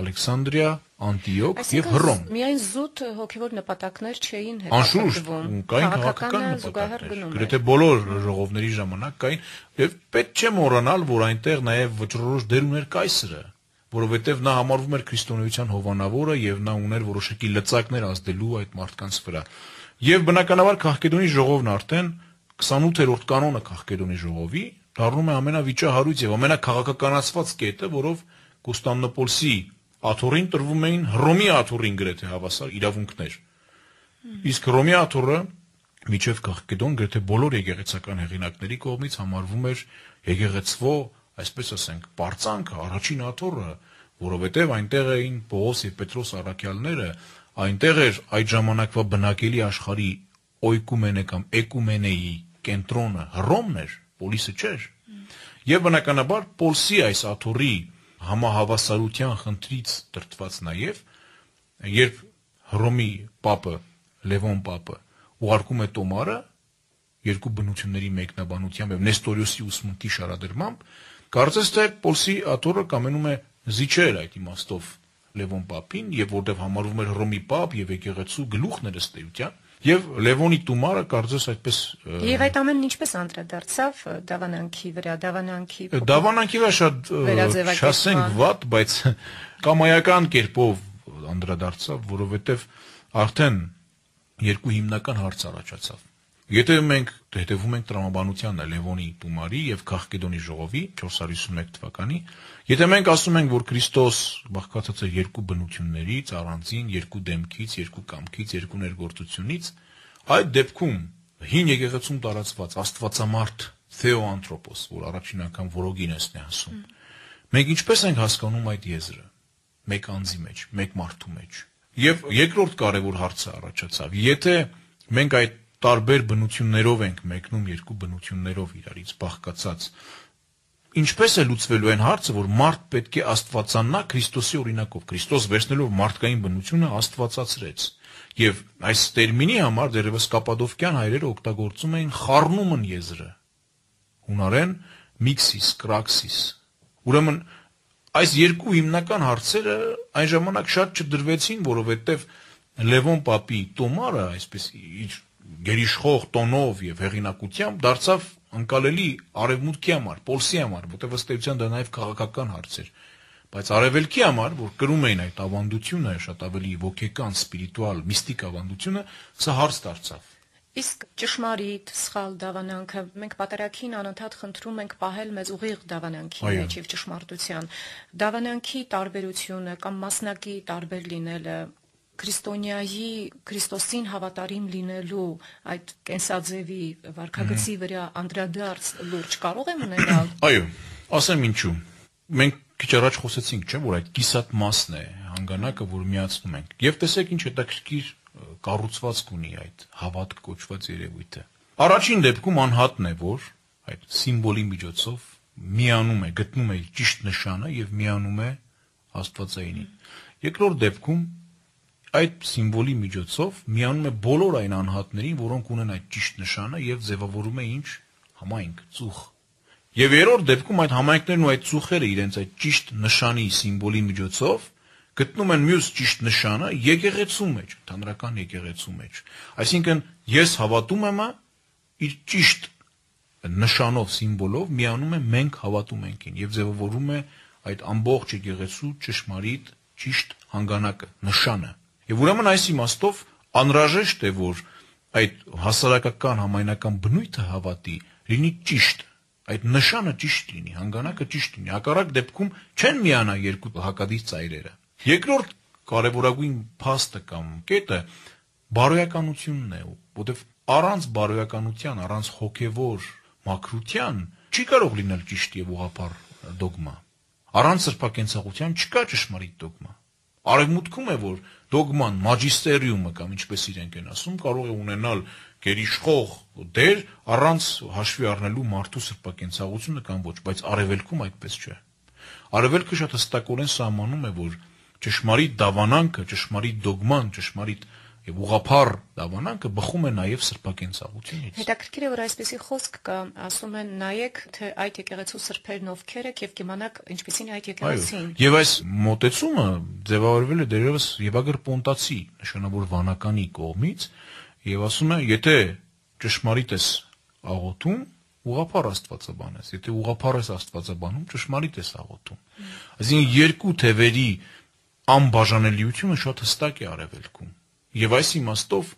B: Ալեքսանդրիա, Անտիոք եւ Հռոմ։
A: Միայն զուտ հոգեվոր նպատակներ չէին հետապնդվում։ Կային քաղաքական նպատակներ։ Գրեթե
B: բոլոր ժողովների ժամանակ կային եւ պետք չէ մոռանալ, որ այնտեղ նաեւ վճռորոշ դեր ուներ կայսրը, որովհետեւ նա համարվում էր քրիստոնեության հովանավորը եւ նա ուներ որոշակի լծակներ ազդելու այդ մարդկանց վրա։ Եվ բնականաբար Քաղկեդոնի ժողովն արդեն 28-րդ կանոնը Քաղկեդոնի ժողովի դառնում է ամենավիճահարույց եւ ամենակաղաքականացված կետը, որով Կոստանդնոպոլսի աթոռին տրվում էին Հռոմի աթոռին գրեթե հավասար իրավունքներ։ Իսկ Հռոմի աթոռը միջև Կախկեդոն գրեթե բոլոր եկեղեցական հեղինակների կողմից համարվում էր եկեղեցվո, այսպես ասենք, պարծանք առաջին աթոռը, որովհետև այնտեղ էին Պողոս եւ Պետրոս առաքյալները, այնտեղ էր այդ ժամանակվա բնակելի աշխարհի օյկումենե կամ էկումենեի կենտրոնը Հռոմն էր, Պոլիսը չէր։ Եվ բնականաբար Պոլսի այս աթոռի համահավասարության խնդրից դրտված նաև երբ Հռոմի Պապը Լևոն Պապը ուղարկում է Տոմարը երկու բնությունների մեկնաբանությամբ եւ Նեստորիոսի ուսմունքի շարադրմամբ կարծես թե Պոլսի աթորը կամենում է զիջել այդ իմաստով Լևոն Պապին եւ որտեւ համարվում էր Հռոմի Պապ եւ եկեղեցու գլուխն էր ըստ էության Եվ Լևոնի Տումարը կարծես այդպես Եվ
A: այդ ամենն ինչպես անդրադարձավ Դավանանքի վրա, Դավանանքի
B: Դավանանքի վրա շատ չասենք վատ, բայց [LAUGHS] կամայական կերպով անդրադարձավ, որովհետև արդեն երկու հիմնական հարց առաջացավ Եթե մենք հետևում ենք տրամաբանությանը Լևոնի Տումարի եւ Քաղկեդոնի ժողովի 451 թվականի, եթե մենք ասում ենք, որ Քրիստոս բաղկացած է երկու բնություններից, առանձին երկու դեմքից, երկու կամքից, երկու ներգործությունից, այդ դեպքում հին եկեղեցում տարածված աստվածամարտ Թեոանտրոպոս, որ առաջին անգամ Որոգինեսն է ասում, մենք ինչպես ենք հասկանում այդ եզրը մեկ անձի մեջ, մեկ մարդու մեջ։ Եվ երկրորդ կարևոր հարցը առաջացավ. եթե մենք այդ տարբեր բնություններով ենք մեկնում երկու բնություններով իրարից բաղկացած ինչպես է լուծվելու այն հարցը, որ մարդ պետք է աստվածանա Քրիստոսի օրինակով։ Քրիստոս վերցնելով մարդկային բնությունը աստվածացրեց։ Եվ այս տերմինի համար դերևս կապադովկյան հայրերը օգտագործում էին խառնումն եզրը։ Հունարեն միքսիս, կրաքսիս։ Ուրեմն այս երկու հիմնական հարցերը այն ժամանակ շատ չդրվեցին, որովհետև Լևոն Պապի Տոմարը, այսպես իր գերիշխող տոնով եւ հեղինակությամբ դարձավ անկալելի արևմուտքի համար, Պոլսի համար, որտեղ ըստ էության դա նաեւ քաղաքական հարց էր բայց արևելքի համար, որ կրում էին այդ ավանդությունը, շատ ավելի ոգեկան, սպիրիտուալ, միստիկ ավանդությունը, սա հարց դարձավ։
A: Իսկ ճշմարիտ սխալ դավանանքը մենք պատարակին անընդհատ խնդրում ենք պահել մեզ ուղիղ դավանանքի մեջ եւ ճշմարտության։ Դավանանքի տարբերությունը կամ մասնակի տարբեր լինելը քրիստոնյայի քրիստոսին հավատարիմ լինելու այդ կենսաձևի վարկագծի վրա անդրադարձ լուրջ կարող եմ ունենալ։
B: [COUGHS] Այո, ասեմ ինչու։ Մենք քիչ առաջ խոսեցինք, չէ՞, որ այդ կիսատ մասն է հանգանակը, որ միացնում ենք։ Եվ տեսեք ինչ հետաքրքիր կառուցվածք ունի այդ հավատք կոչված երևույթը։ Առաջին դեպքում անհատն է, որ այդ սիմվոլի միջոցով միանում է, գտնում է ճիշտ նշանը եւ միանում է Աստվածայինին։ Երկրորդ դեպքում այդ սիմվոլի միջոցով միանում է բոլոր այն անհատներին, որոնք ունեն այդ ճիշտ նշանը եւ ձևավորում է ինչ համայնք, ծուխ։ Եվ երրորդ դեպքում այդ համայնքներն ու այդ ծուխերը իրենց այդ ճիշտ նշանի սիմվոլի միջոցով գտնում են մյուս ճիշտ նշանը եկեղեցու մեջ, ընդհանրական եկեղեցու մեջ։ Այսինքն ես հավատում եմ իր ճիշտ նշանով, սիմվոլով միանում է մենք հավատում ենք ին եւ ձևավորում է այդ ամբողջ եկեղեցու ճշմարիտ ճիշտ հանգանակը, նշանը։ Եվ ուրեմն այս իմաստով անհրաժեշտ է, որ այդ հասարակական համայնական բնույթը հավատի, լինի ճիշտ, այդ նշանը ճիշտ լինի, հանգանակը ճիշտ լինի։ Հակառակ դեպքում չեն միանա երկու հակադիր ծայրերը։ Երկրորդ կարևորագույն փաստը կամ կետը բարոյականությունն է, որտեվ առանց բարոյականության, առանց հոգևոր մակրության չի կարող լինել ճիշտ եւ ուղղափառ դոգմա։ Առանց սրբակենցաղության չկա ճշմարիտ դոգմա։ Արևմուտքում է, որ դոգման, մաջիստերիումը կամ ինչպես իրենք են ասում, կարող է ունենալ գերիշխող դեր առանց հաշվի առնելու մարդու սրբակենցաղությունը կամ ոչ, բայց արևելքում այդպես չէ։ Արևելքը շատ հստակորեն սահմանում է, որ ճշմարիտ դավանանքը, ճշմարիտ դոգման, ճշմարիտ եւ ուղափառ դավանանքը բխում է նաեւ սրբակենցաղությունից։
A: Հետաքրքիր է որ այսպեսի խոսք կա, ասում են նայեք թե այդ եկեղեցու սրբերն ովքեր եք եւ կիմանաք ինչպեսին այդ եկեղեցին։
B: Եվ այս մոտեցումը ձևավորվել է դերևս Եվագր Պոնտացի նշանավոր վանականի կողմից եւ ասում է, եթե ճշմարիտ ես աղոթում, ուղափառ աստվածաբան ես, եթե ուղափառ ես աստվածաբանում, ճշմարիտ ես աղոթում։ Այսինքն երկու թևերի անբաժանելիությունը շատ հստակ է արևելքում Եվ այս իմաստով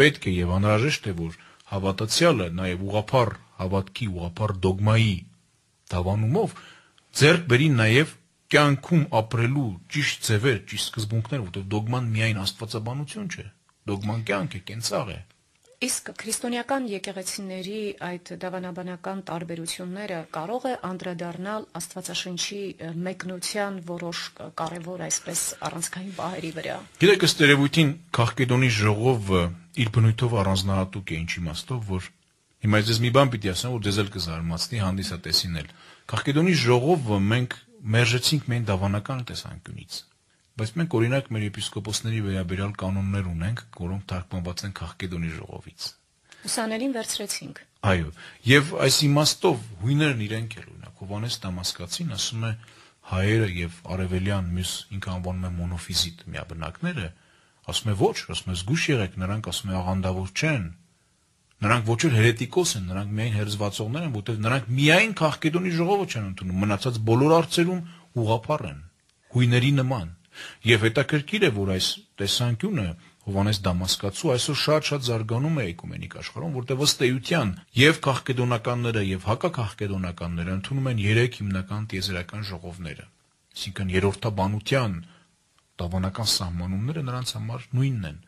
B: պետք է եւ անհրաժեշտ է որ հավատացյալը նաեւ ուղափառ հավատքի ուղափառ դոգմայի դավանումով ձեռք բերի նաեւ կյանքում ապրելու ճիշտ ձևեր, ճիշտ սկզբունքներ, որտեղ դոգման միայն աստվածաբանություն չէ։ Դոգման կյանք է, կենցաղ է։
A: Իսկ քրիստոնեական եկեղեցիների այդ դավանաբանական տարբերությունները կարող է անդրադառնալ Աստվածաշնչի մեկնության որոշ կարևոր այսպես առանցքային բաների վրա։
B: Գիտեք, ըստ երևույթին Քաղկեդոնի ժողովը իր բնույթով առանձնահատուկ է ինչ իմաստով, որ հիմա ես մի բան պիտի ասեմ, որ ձեզ էլ կզարմացնի հանդիսատեսին էլ։ Քաղկեդոնի ժողովը մենք մերժեցինք մեն դավանական տեսանկյունից։ Բայց մենք օրինակ մեր եպիսկոպոսների վերաբերյալ կանոններ ունենք, որոնք թարգմանված են Խաղկեդոնի ժողովից։
A: Ուսաներին վերցրեցինք։
B: Այո, եւ այս իմաստով հույներն իրենք էլ ունակ Հովանես Դամասկացին ասում է հայերը եւ արևելյան մյուս ինքը անվանում է մոնոֆիզիտ միաբնակները, ասում է ոչ, ասում է զգուշ եղեք, նրանք ասում է աղանդավոր չեն, Նրանք ոչ էլ հերետիկոս են, նրանք միայն հերզվածողներ են, որտեղ նրանք միայն Խաղկեդոնի ժողովը չեն ընդունում, մնացած բոլոր արծերում ուղափառ են, հույների նման։ Եվ հետաքրքիր է, որ այս տեսանկյունը Հովանես Դամասկացու այսօր շատ-շատ զարգանում է էկումենիկ աշխարհում, որտեղ ըստ էության եւ քաղաքեդոնականները եւ հակակաղքեդոնականները ընդունում են երեք հիմնական տիեզերական ժողովները։ Այսինքն երրորդաբանության դավանական սահմանումները նրանց համար նույնն են։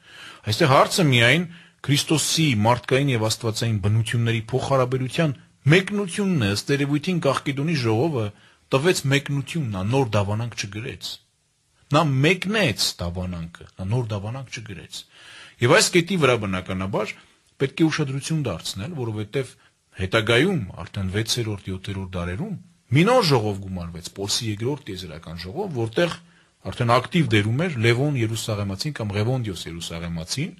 B: Այստեղ հարցը միայն Քրիստոսի մարդկային եւ աստվածային բնությունների փոխհարաբերության մեկնությունն է, ըստ երևույթին քաղաքեդոնի ժողովը տվեց մեկնությունն, նոր դավանանք չգրեց։ Նա մեկնեց դավանանքը, նա նոր դավանանք չգրեց։ Եվ այս կետի վրա բնականաբար պետք է ուշադրություն դարձնել, որովհետև հետագայում արդեն 6-րդ, 7-րդ դարերում մի նոր ժողով գումարվեց, Պոլսի 2-րդ եզրական ժողով, որտեղ արդեն ակտիվ դերում էր Լևոն Երուսաղեմացին կամ Ռևոնդիոս Երուսաղեմացին,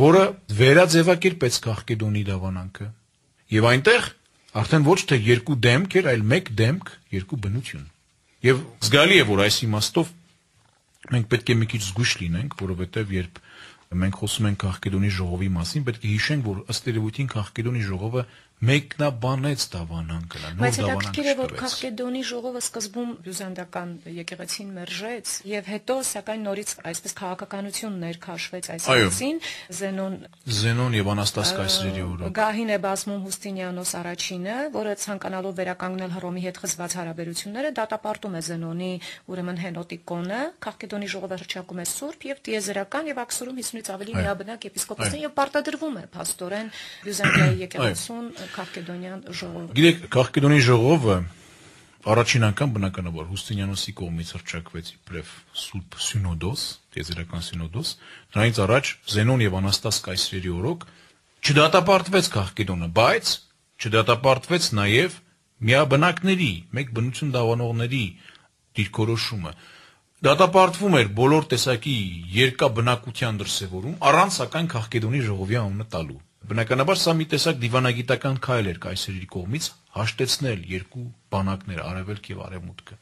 B: որը վերաձևակերպեց Կախկեդոնի դավանանքը։ Եվ այնտեղ Արդեն ոչ թե երկու դեմք էր, այլ մեկ դեմք, երկու բնություն։ Եվ զգալի է, որ այս իմաստով մենք պետք է մի քիչ զգույշ լինենք, որովհետև երբ մենք խոսում ենք Խաղկեդոնի ժողովի մասին, պետք է հիշենք, որ ըստ երևույթին Խաղկեդոնի ժողովը մեկնաբանեց դավանան կլա նոր դավանան բայց հետաքրքիր է որ
A: քաղկեդոնի ժողովը սկզբում բյուզանդական եկեղեցին մերժեց եւ հետո սակայն նորից այսպես քաղաքականություն ներքաշվեց այս հարցին զենոն
B: զենոն եւ անաստաս կայսրերի օրոք
A: գահին է բազմում հուստինիանոս առաջինը որը ցանկանալով վերականգնել հռոմի հետ խզված հարաբերությունները դատապարտում է զենոնի ուրեմն հենոտիկոնը քաղկեդոնի ժողովը հրճակում է սուրբ եւ տիեզերական եւ աքսուրում 50-ից ավելի միաբնակ եպիսկոպոսին եւ պարտադրվում է փաստորեն բյուզանդիայի եկեղեցուն Քաղկեդոնյան ժողովը։
B: Գիտեք, Քաղկեդոնի ժողովը առաջին անգամ բնականաբար Հուստինյանոսի կողմից հրճակվեց իբրև Սուրբ Սինոդոս, Տեզերական Սինոդոս, նրանից առաջ Զենոն եւ Անաստաս կայսրերի օրոք չդատապարտվեց Քաղկեդոնը, բայց չդատապարտվեց նաեւ միաբնակների, մեկ բնություն դավանողների դիրքորոշումը դատապարտվում էր բոլոր տեսակի երկա բնակության դրսևորում առանց սակայն քաղկեդոնի ժողովի անունը տալու Բնականաբար սա մի տեսակ դիվանագիտական քայլ էր կայսրերի կողմից հաշտեցնել երկու բանակներ արևելք եւ արևմուտքը։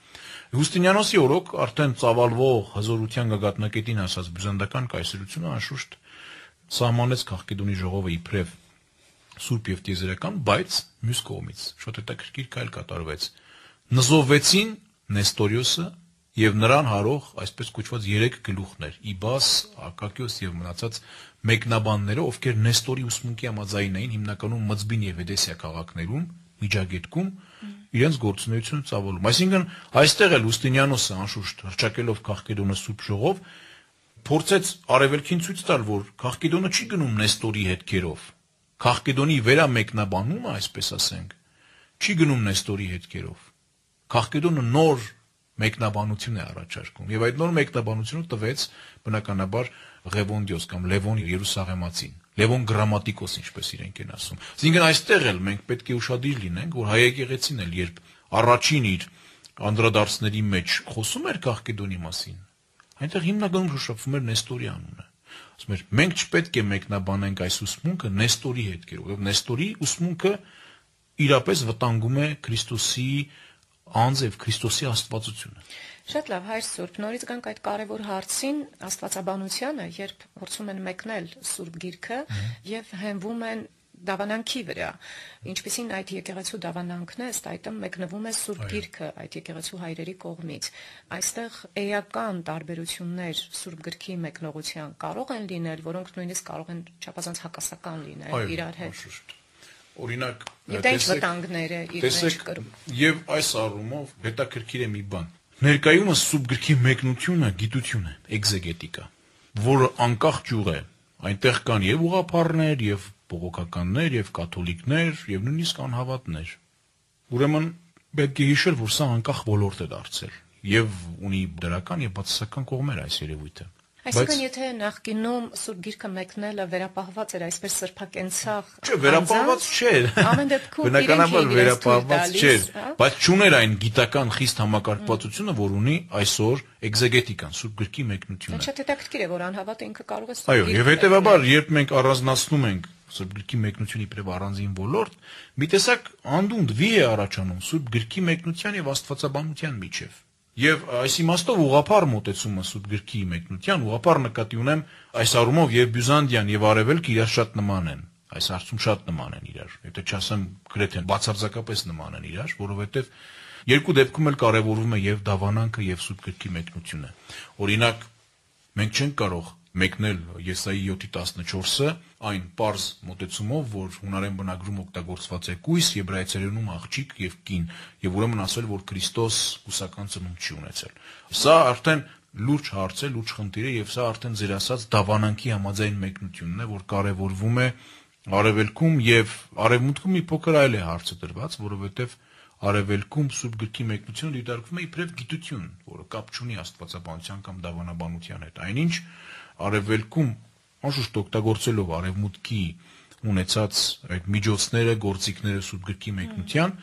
B: Հուստինյանոսի օրոք արդեն ծավալվող հզորության գագաթնակետին հասած բյուզանդական կայսրությունը անշուշտ սահմանեց քաղաքիդունի ժողովը իբրև սուրբ եւ տիեզերական, բայց մյուս կողմից շատ հետաքրքիր քայլ կատարվեց։ Նզովվեցին Նեստորիոսը եւ նրան հարող այսպես կոչված երեք գլուխներ՝ Իբաս, Ակակիոս եւ մնացած մեկնաբանները, ովքեր Նեստորի ուսմունքի համաձայն էին հիմնականում Մծբին եւ Էդեսիա քաղաքներում միջագետքում իրենց գործունեությունը ծավալում։ Այսինքն այստեղ էլ Ուստինյանոսը անշուշտ հրճակելով քաղաքեդոնը Սուրբ Ժողով փորձեց արևելքին ցույց տալ, որ քաղաքեդոնը չի գնում Նեստորի հետքերով։ Քաղաքեդոնի վերամեկնաբանումը, այսպես ասենք, չի գնում Նեստորի հետքերով։ Քաղաքեդոնը նոր մեկնաբանություն է առաջարկում։ Եվ այդ նոր մեկնաբանությունը տվեց բնականաբար Ղևոնդիոս կամ Լևոն Երուսաղեմացին, Լևոն գրամատիկոս, ինչպես իրենք են ասում։ Այսինքն այստեղ էլ մենք պետք է ուշադիր լինենք, որ հայ եկեղեցին էլ երբ առաջին իր անդրադարձների մեջ խոսում էր Կախկեդոնի մասին, այնտեղ հիմնականում շոշափվում էր Նեստորի անունը։ Ասում էր, մենք չպետք է մեկնաբանենք այս ուսմունքը Նեստորի հետ գերով, որովհետև Նեստորի ուսմունքը իրապես վտանգում է Քրիստոսի անձ եւ Քրիստոսի աստվածությունը։
A: Շատ լավ, հայր Սուրբ, նորից գանք այդ կարևոր հարցին, աստվածաբանությանը, երբ փորձում են մեկնել Սուրբ Գիրքը եւ հենվում են դավանանքի վրա։ Ինչպեսին այդ եկեղեցու դավանանքն է, ըստ այդմ մեկնվում է Սուրբ Գիրքը այդ եկեղեցու հայրերի կողմից։ Այստեղ էական տարբերություններ Սուրբ Գրքի մեկնողության կարող են լինել, որոնք նույնիսկ կարող են չափազանց հակասական լինել իրար հետ։ Այո,
B: Օրինակ, դա ինչ վտանգներ է իր մեջ կրում։ Եվ այս առումով հետաքրքիր է մի բան։ Ներկայումս սուբգրքի մեկնությունը գիտություն է, էքզեգետիկա, որը անկախ ճյուղ է։ Այնտեղ կան եւ ուղափառներ, եւ բողոքականներ, եւ կաթոլիկներ, եւ նույնիսկ անհավատներ։ Ուրեմն պետք է հիշել, որ սա անկախ ոլորտ է դարձել եւ ունի դրական եւ բացասական կողմեր այս երևույթը։
A: Այսինքն եթե նախկինում Սուրբ Գիրքը մեկնելը վերապահված էր այսպես սրբակենցախ Չէ, վերապահված չէր։ Ամեն դեպքում բնականաբար վերապահված չէր, հա։ բայց
B: չուներ այն գիտական խիստ համակարգվածությունը, որ ունի այսօր էքզեգետիկան, Սուրբ Գրքի մեկնությունը։
A: Շատ հետաքրքիր է, որ անհավատը ինքը կարող է Սուրբ Գիրքը։ Այո, եւ հետեւաբար
B: երբ մենք առանձնացնում ենք Սուրբ գրքի մեկնության իբրև առանձին ոլորտ, մի տեսակ անդունդ վի է առաջանում Սուրբ գրքի մեկնության եւ Աստվածաբանության միջև։ Եվ այս իմաստով ուղափառ մտեցումը սուտ գրքի մեկնության ուղափառ նկատի ունեմ այս առումով եւ Բյուզանդիան եւ Արևելքը իրար շատ նման են։ Այս հարցում շատ նման են իրար։ Եթե չասեմ գրեթե բացարձակապես նման են իրար, որովհետեւ երկու դեպքում էլ կարևորվում է եւ դավանանքը եւ սուտ գրքի մեկնությունը։ Օրինակ, մենք չենք կարող մեկն էլ Եսայի 7:14-ը, այն པարզ մոտեցումով, որ հունարեն բնագրում օգտագործված է կույս, եբրայեցերենում աղջիկ եւ կին, եւ ուրեմն ասել, որ Քրիստոս ուսական ծնունդ չի ունեցել։ Սա արդեն լուրջ հարց է, լուրջ խնդիր է եւ սա արդեն ձեր ասած դավանանքի համաձայն մեկնությունն է, որ կարեւորվում է արևելքում եւ արևմուտքում մի փոքր այլ է հարցը դրված, որովհետեւ արևելքում Սուրբ գրքի մեկնությունը դիտարկվում է իբրև գիտություն, որը կապ չունի աստվածաբանության կամ դավանաբանության հետ։ Այնինչ արևելքում անշուշտ օգտագործելով արևմուտքի ունեցած այդ միջոցները, գործիքները սուտգրքի մեկնության,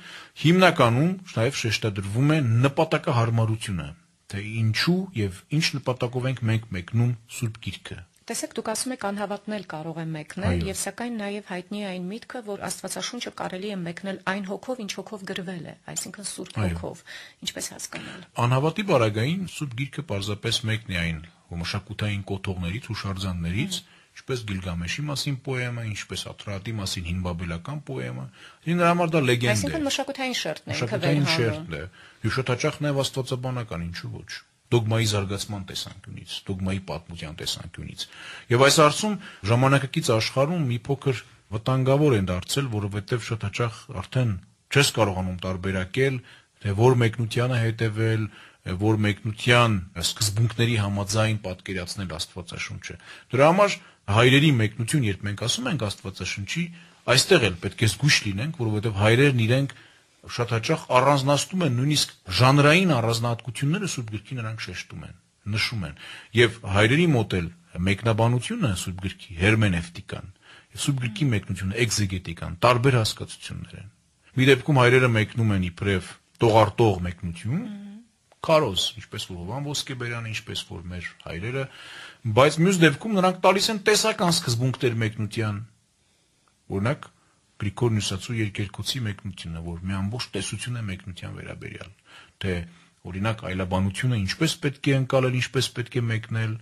B: հիմնականում նաև շեշտադրվում է նպատակահարմարությունը, թե ինչու եւ ինչ նպատակով ենք մենք մեկնում Սուրբ Գիրքը։
A: Տեսեք, դուք ասում եք անհավատնել կարող է մեկնել, եւ սակայն նաեւ հայտնի այն միտքը, որ Աստվածաշունչը կարելի է մեկնել այն հոգով, ինչ հոգով գրվել է, այսինքն Սուրբ հոգով, ինչպես հասկանալ։
B: Անհավատի բարագային Սուրբ Գիրքը պարզապես մեկն է այն մշակութային կոթողներից ու շարժաններից, ինչպես Գիլգամեշի մասին պոեմը, ինչպես Ատրատի մասին հին բաբելական պոեմը, ինքն նրա համար դա լեգենդ է։ Այսինքն
A: մշակութային շերտն է, մշակութային շերտն
B: է։ Հիշոտ հաճախ նաև աստվածաբանական, ինչու ոչ դոգմայի զարգացման տեսանկյունից, դոգմայի պատմության տեսանկյունից։ Եվ այս արցում ժամանակակից աշխարհում մի փոքր վտանգավոր են դարձել, որովհետև շատ հաճախ արդեն չես կարողանում տարբերակել, թե որ մեկնությանը հետևել, որ մեկնության սկզբունքների համաձայն պատկերացնել Աստվածաշունչը։ Դրա համար հայրերի մեկնություն, երբ մենք ասում ենք Աստվածաշունչի, այստեղ էլ պետք է զգուշ լինենք, որովհետև հայրերն իրենք շատ հաճախ առանձնացնում են նույնիսկ ժանրային առանձնահատկությունները Սուրբ գրքի նրանք շեշտում են, նշում են։ Եվ հայրերի մոտ էլ մեկնաբանությունը Սուրբ գրքի հերմենևտիկան, Սուրբ գրքի մեկնությունը էքզեգետիկան, տարբեր հասկացություններ են։ Մի դեպքում հայրերը մեկնում են իբրև տողարտող մեկնություն, քարոզ, ինչպես որ Հովան Ոսկեբերյանը, ինչպես որ մեր հայրերը, բայց մյուս դեպքում նրանք տալիս են տեսական սկզբունքներ մեկնության։ Օրինակ Գրիգոր Նյուսացու երկերկոցի մեկնությունը, որ մի ամբողջ տեսություն է մեկնության վերաբերյալ, թե օրինակ այլաբանությունը ինչպես պետք է անցնել, ինչպես պետք է մեկնել,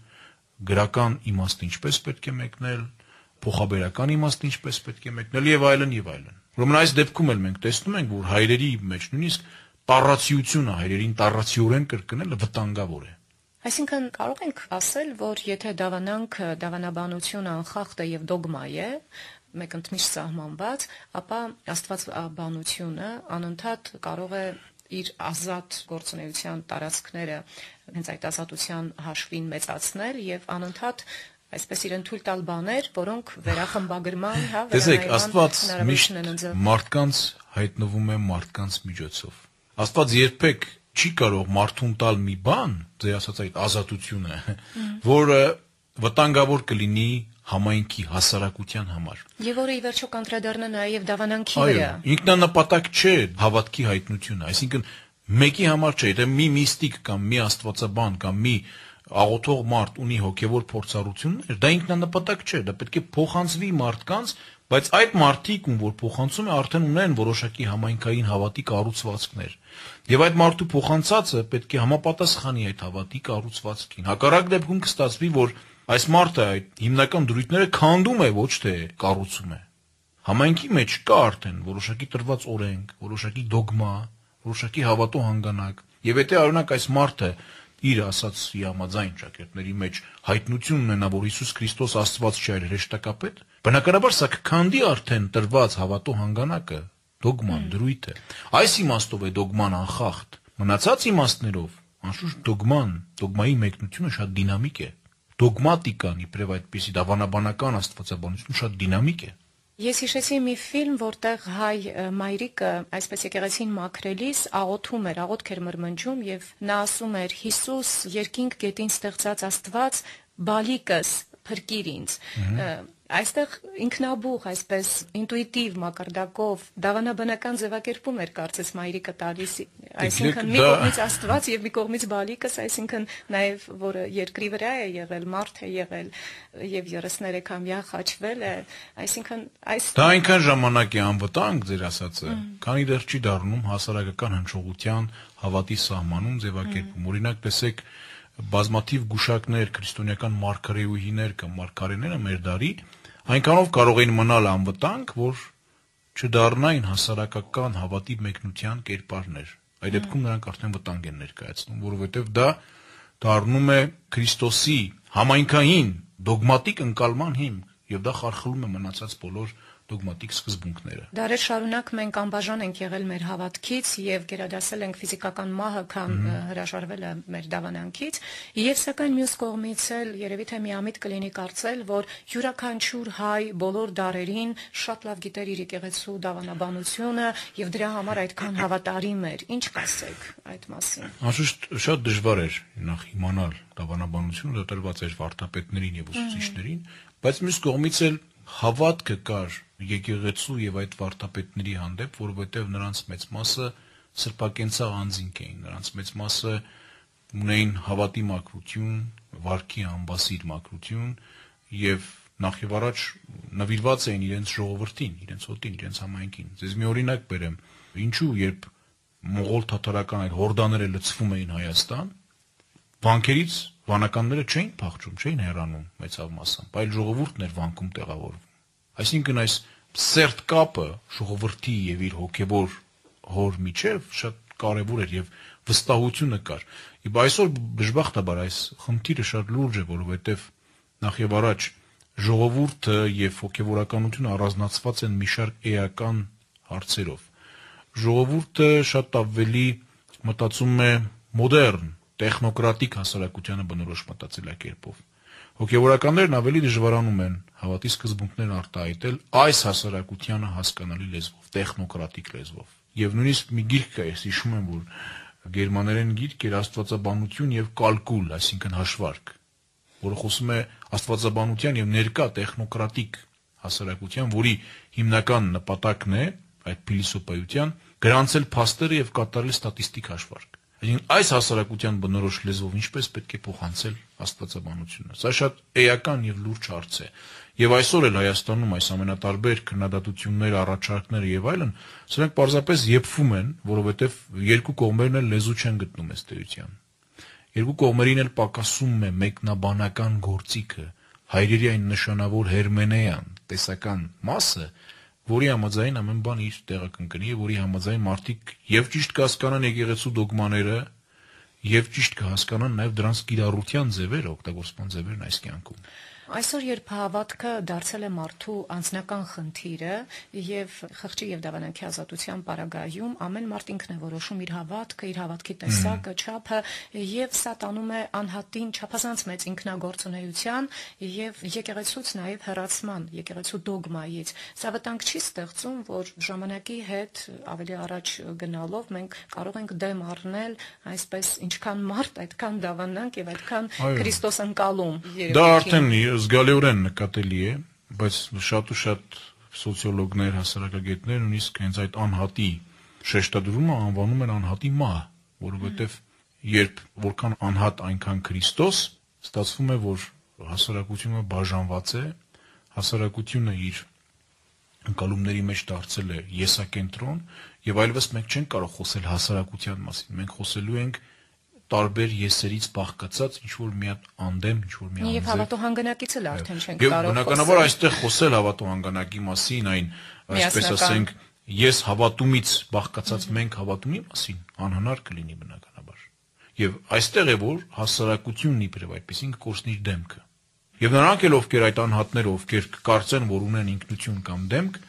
B: գրական իմաստը ինչպես պետք է մեկնել, փոխաբերական իմաստը ինչպես պետք է մեկնել եւ այլն եւ այլն։ Ուրեմն այս դեպքում էլ մենք տեսնում ենք, որ հայրերի մեջ նույնիսկ տառացիությունը, հայերին տառացիորեն կրկնելը վտանգավոր է։
A: Այսինքն կարող ենք ասել, որ եթե դավանանք դավանաբանությունը անխախտ է եւ դոգմա է, մեկ ընդմիշտ սահմանված, ապա աստվածաբանությունը անընդհատ կարող է իր ազատ գործունեության տարածքները հենց այդ ազատության հաշվին մեծացնել եւ անընդհատ այսպես իրեն թույլ տալ բաներ, որոնք վերախմբագրման, հա, վերանայման Տեսեք, Աստված միշտ
B: մարդկանց հայտնվում է մարդկանց միջոցով։ Աստված երբեք չի կարող մարդուն տալ մի բան, ձեր ասած այդ ազատությունը, որը վտանգավոր կլինի համայնքի հասարակության համար։
A: Եվ որը ի վերջո կանդրադառնա նաև դավանանքի վրա։ Այո,
B: ինքնանպատակ չէ հավատքի հայտնությունը, այսինքն մեկի համար չէ, եթե մի միստիկ կամ մի աստվածաբան կամ մի աղոթող մարդ ունի հոգևոր փորձառություններ, դա ինքնանպատակ չէ, դա պետք է փոխանցվի մարդկանց, Բայց այդ մարդիկ, ում որ փոխանցում է, արդեն ունեն որոշակի համայնքային հավատի կառուցվածքներ։ Եվ այդ մարդու փոխանցածը պետք է համապատասխանի այդ հավատի կառուցվածքին։ Հակառակ դեպքում կստացվի, որ այս մարդը այդ հիմնական դրույթները քանդում է, ոչ թե կառուցում է։ Համայնքի մեջ կա արդեն որոշակի տրված օրենք, որոշակի դոգմա, որոշակի հավատո հանգանակ։ Եվ եթե օրինակ այս մարդը իր ասած համաձայն ճակետների մեջ հայտնություն ունենա, որ Հիսուս Քրիստոս Աստված չէ, այլ հրեշտակապետ, Բնականաբար սա կքանդի արդեն տրված հավատու հանգանակը, դոգման, դրույթը։ Այս իմաստով է դոգման անխախտ։ Մնացած իմաստներով անշուշտ դոգման, դոգմայի մեկնությունը շատ դինամիկ է։ Դոգմատիկան իբրև այդպիսի դավանաբանական աստվածաբանությունը շատ դինամիկ է։
A: Ես հիշեցի մի ֆիլմ, որտեղ հայ մայրիկը, այսպես եկեղեցին մաքրելիս, աղոթում էր, աղոթք էր մրմնջում եւ նա ասում էր. «Հիսուս, երկինք գետին ստեղծած Աստված, բալիկս փրկիր ինձ այստեղ ինքնաբուխ այսպես ինտուիտիվ մակարդակով դավանաբանական ձևակերպում էր կարծես մայրիկը տալիս այսինքն մի կողմից աստված եւ մի կողմից բալիկս այսինքն նաեւ որը երկրի վրա է եղել մարդ է եղել եւ 33-ամյա խաչվել է այսինքն այս դա այնքան
B: ժամանակի անվտանգ ձեր ասածը քանի դեռ չի դառնում հասարակական հնչողության հավատի սահմանում ձևակերպում օրինակ տեսեք mm -hmm բազմաթիվ գուշակներ, քրիստոնեական մարգարեուհիներ կամ մարգարեները մեր դարի այնքանով կարող էին մնալ անվտանգ, որ չդառնային հասարակական հավատի մեկնության կերպարներ։ Այդ դեպքում նրանք արդեն վտանգ են ներկայացնում, որովհետև դա դառնում է Քրիստոսի համայնքային դոգմատիկ ընկալման հիմք, եւ դա խարխլում է մնացած բոլոր դոգմատիկ սկզբունքները։
A: Դարեր շարունակ մենք անբաժան ենք եղել մեր հավատքից եւ գերադասել ենք ֆիզիկական մահը, քան հրաժարվել է մեր դավանանքից, եւ սակայն մյուս կողմից էլ երևի թե միամիտ կլինի կարծել, որ յուրաքանչյուր հայ բոլոր դարերին շատ լավ գիտեր իր եկեղեցու դավանաբանությունը եւ դրա համար այդքան հավատարիմ էր։ Ինչ կասեք այդ մասին։
B: Անշուշտ շատ դժվար էր նախ իմանալ դավանաբանությունը դատարված էր վարդապետներին եւ ուսուցիչներին, բայց մյուս կողմից էլ հավատքը կար եկեղեցու եւ այդ վարդապետների հանդեպ, որովհետեւ նրանց մեծ մասը սրբակենցաղ անձինք էին, նրանց մեծ մասը ունեին հավատի մակրություն, վարքի ամբասիր մակրություն եւ նախ եւ առաջ նվիրված էին իրենց ժողովրդին, իրենց հոտին, իրենց համայնքին։ Ձեզ մի օրինակ բերեմ։ Ինչու երբ մողոլ թաթարական այդ հորդաները լցվում էին Հայաստան, բանկերից վանականները չէին փախչում, չէին հեռանում մեծավ մասը, բայց ժողովուրդն էր վանքում տեղավորվում։ Այսինքն այս սերտ կապը ժողովրդի եւ իր հոգեբոր հոր միջև շատ կարեւոր էր եւ վստահությունը կար։ Իբ այսօր դժբախտաբար այս խնդիրը շատ լուրջ է, որովհետեւ նախ եւ առաջ ժողովուրդը եւ հոգեվորականությունը առանձնացված են մի շարք էական հարցերով։ Ժողովուրդը շատ ավելի մտածում է մոդեռն տեխնոկրատիկ հասարակությանը բնորոշ մտածելակերպով։ Հոգևորականներն ավելի դժվարանում են հավատի սկզբունքներն արտահայտել այս հասարակությանը հասկանալի լեզվով, տեխնոկրատիկ լեզվով։ Եվ նույնիսկ մի գիրք կա, ես հիշում եմ, որ գերմաներեն գիրք էր Աստվածաբանություն եւ կալկուլ, այսինքն հաշվարկ, որը խոսում է Աստվածաբանության եւ ներկա տեխնոկրատիկ հասարակության, որի հիմնական նպատակն է այդ փիլիսոփայության գրանցել փաստերը եւ կատարել ստատիստիկ հաշվարկ։ Այսինքն այս հասարակության բնորոշ լեզվով ինչպես պետք է փոխանցել աստվածաբանությունը։ Սա շատ էական եւ լուրջ հարց է։ Եվ այսօր էլ Հայաստանում այս ամենատարբեր քննադատությունները, առաջարկները եւ այլն, սրանք պարզապես եփվում են, որովհետեւ երկու կողմերն էլ լեզու չեն գտնում այս տեյության։ Երկու կողմերին էլ պակասում է մեկնաբանական գործիքը, հայրերի այն նշանավոր հերմենեան տեսական մասը, որի համաձայն ամեն բան իր տեղը կընկնի եւ որի համաձայն մարդիկ եւ ճիշտ կհասկանան եկեղեցու դոգմաները եւ ճիշտ կհասկանան նաեւ դրանց կիրառության ձևերը, օգտագործման ձևերն այս կյանքում։
A: Այսօր երբ հավատքը դարձել է մարդու անձնական խնդիրը եւ խղճի եւ դավանանքի ազատության պարագայում ամեն մարդ ինքն է որոշում իր հավատքը, իր հավատքի տեսակը, չափը եւ սա տանում է անհատին չափազանց մեծ ինքնագործունեության եւ եկեղեցուց նաեւ հեռացման, եկեղեցու դոգմայից։ Սա վտանգ չի ստեղծում, որ ժամանակի հետ ավելի առաջ գնալով մենք կարող ենք դեմ առնել այսպես ինչքան մարդ, այդքան դավանանք եւ այդքան Քրիստոս ընկալում։ Դա արդեն
B: զգալիորեն նկատելի է, բայց շատ ու շատ սոցիոլոգներ, հասարակագետներ նույնիսկ հենց այդ անհատի շեշտադրումը անվանում են անհատի մահ, որովհետև երբ որքան անհատ այնքան Քրիստոս, ստացվում է, որ հասարակությունը բաժանված է, հասարակությունը իր ընկալումների մեջ դարձել է եսակենտրոն եւ այլևս մենք չենք կարող խոսել հասարակության մասին։ Մենք խոսելու ենք տարբեր եսերից բաղկացած ինչ որ մի հատ անդեմ, ինչ որ մի անձ։ Եվ
A: հավատոհանգանակից էլ արդեն չենք կարող։ Եվ բնականաբար այստեղ
B: խոսել հավատոհանգանակի մասին, այն, այսպես ասենք, ես հավատումից բաղկացած մենք հավատումի մասին անհնար կլինի բնականաբար։ Եվ այստեղ է որ հասարակությունն իբրև այդպեսին կորցնի դեմքը։ Եվ նրանք էլ ովքեր այդ անհատները, ովքեր կկարծեն, որ ունեն ինքնություն կամ դեմք,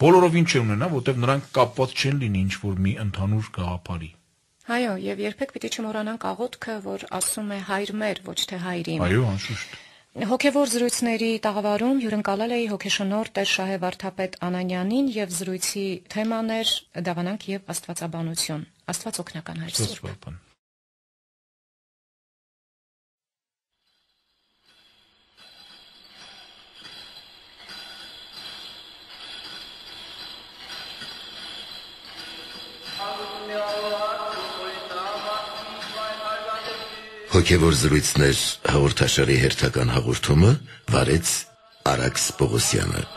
B: բոլորովին չունենա, որտեղ նրանք կապված չեն լինի ինչ որ մի ընդհանուր գաղափարի։
A: Այո, եւ երբեք պիտի չմոռանանք աղոթքը, որ ասում է հայր մեր, ոչ թե հայրին։ Այո, անշուշտ։ Հոգևոր զրույցների տաղավարում հյուրընկալել էի հոգեշնոր Տեր Շահե Վարդապետ Անանյանին եւ զրույցի թեման էր դավանանք եւ աստվածաբանություն։ Աստված օգնական հայր։ Սուրբ հոգևոր զրույցներ հաղորդաշարի հերթական հաղորդումը վարեց Արաքս Պողոսյանը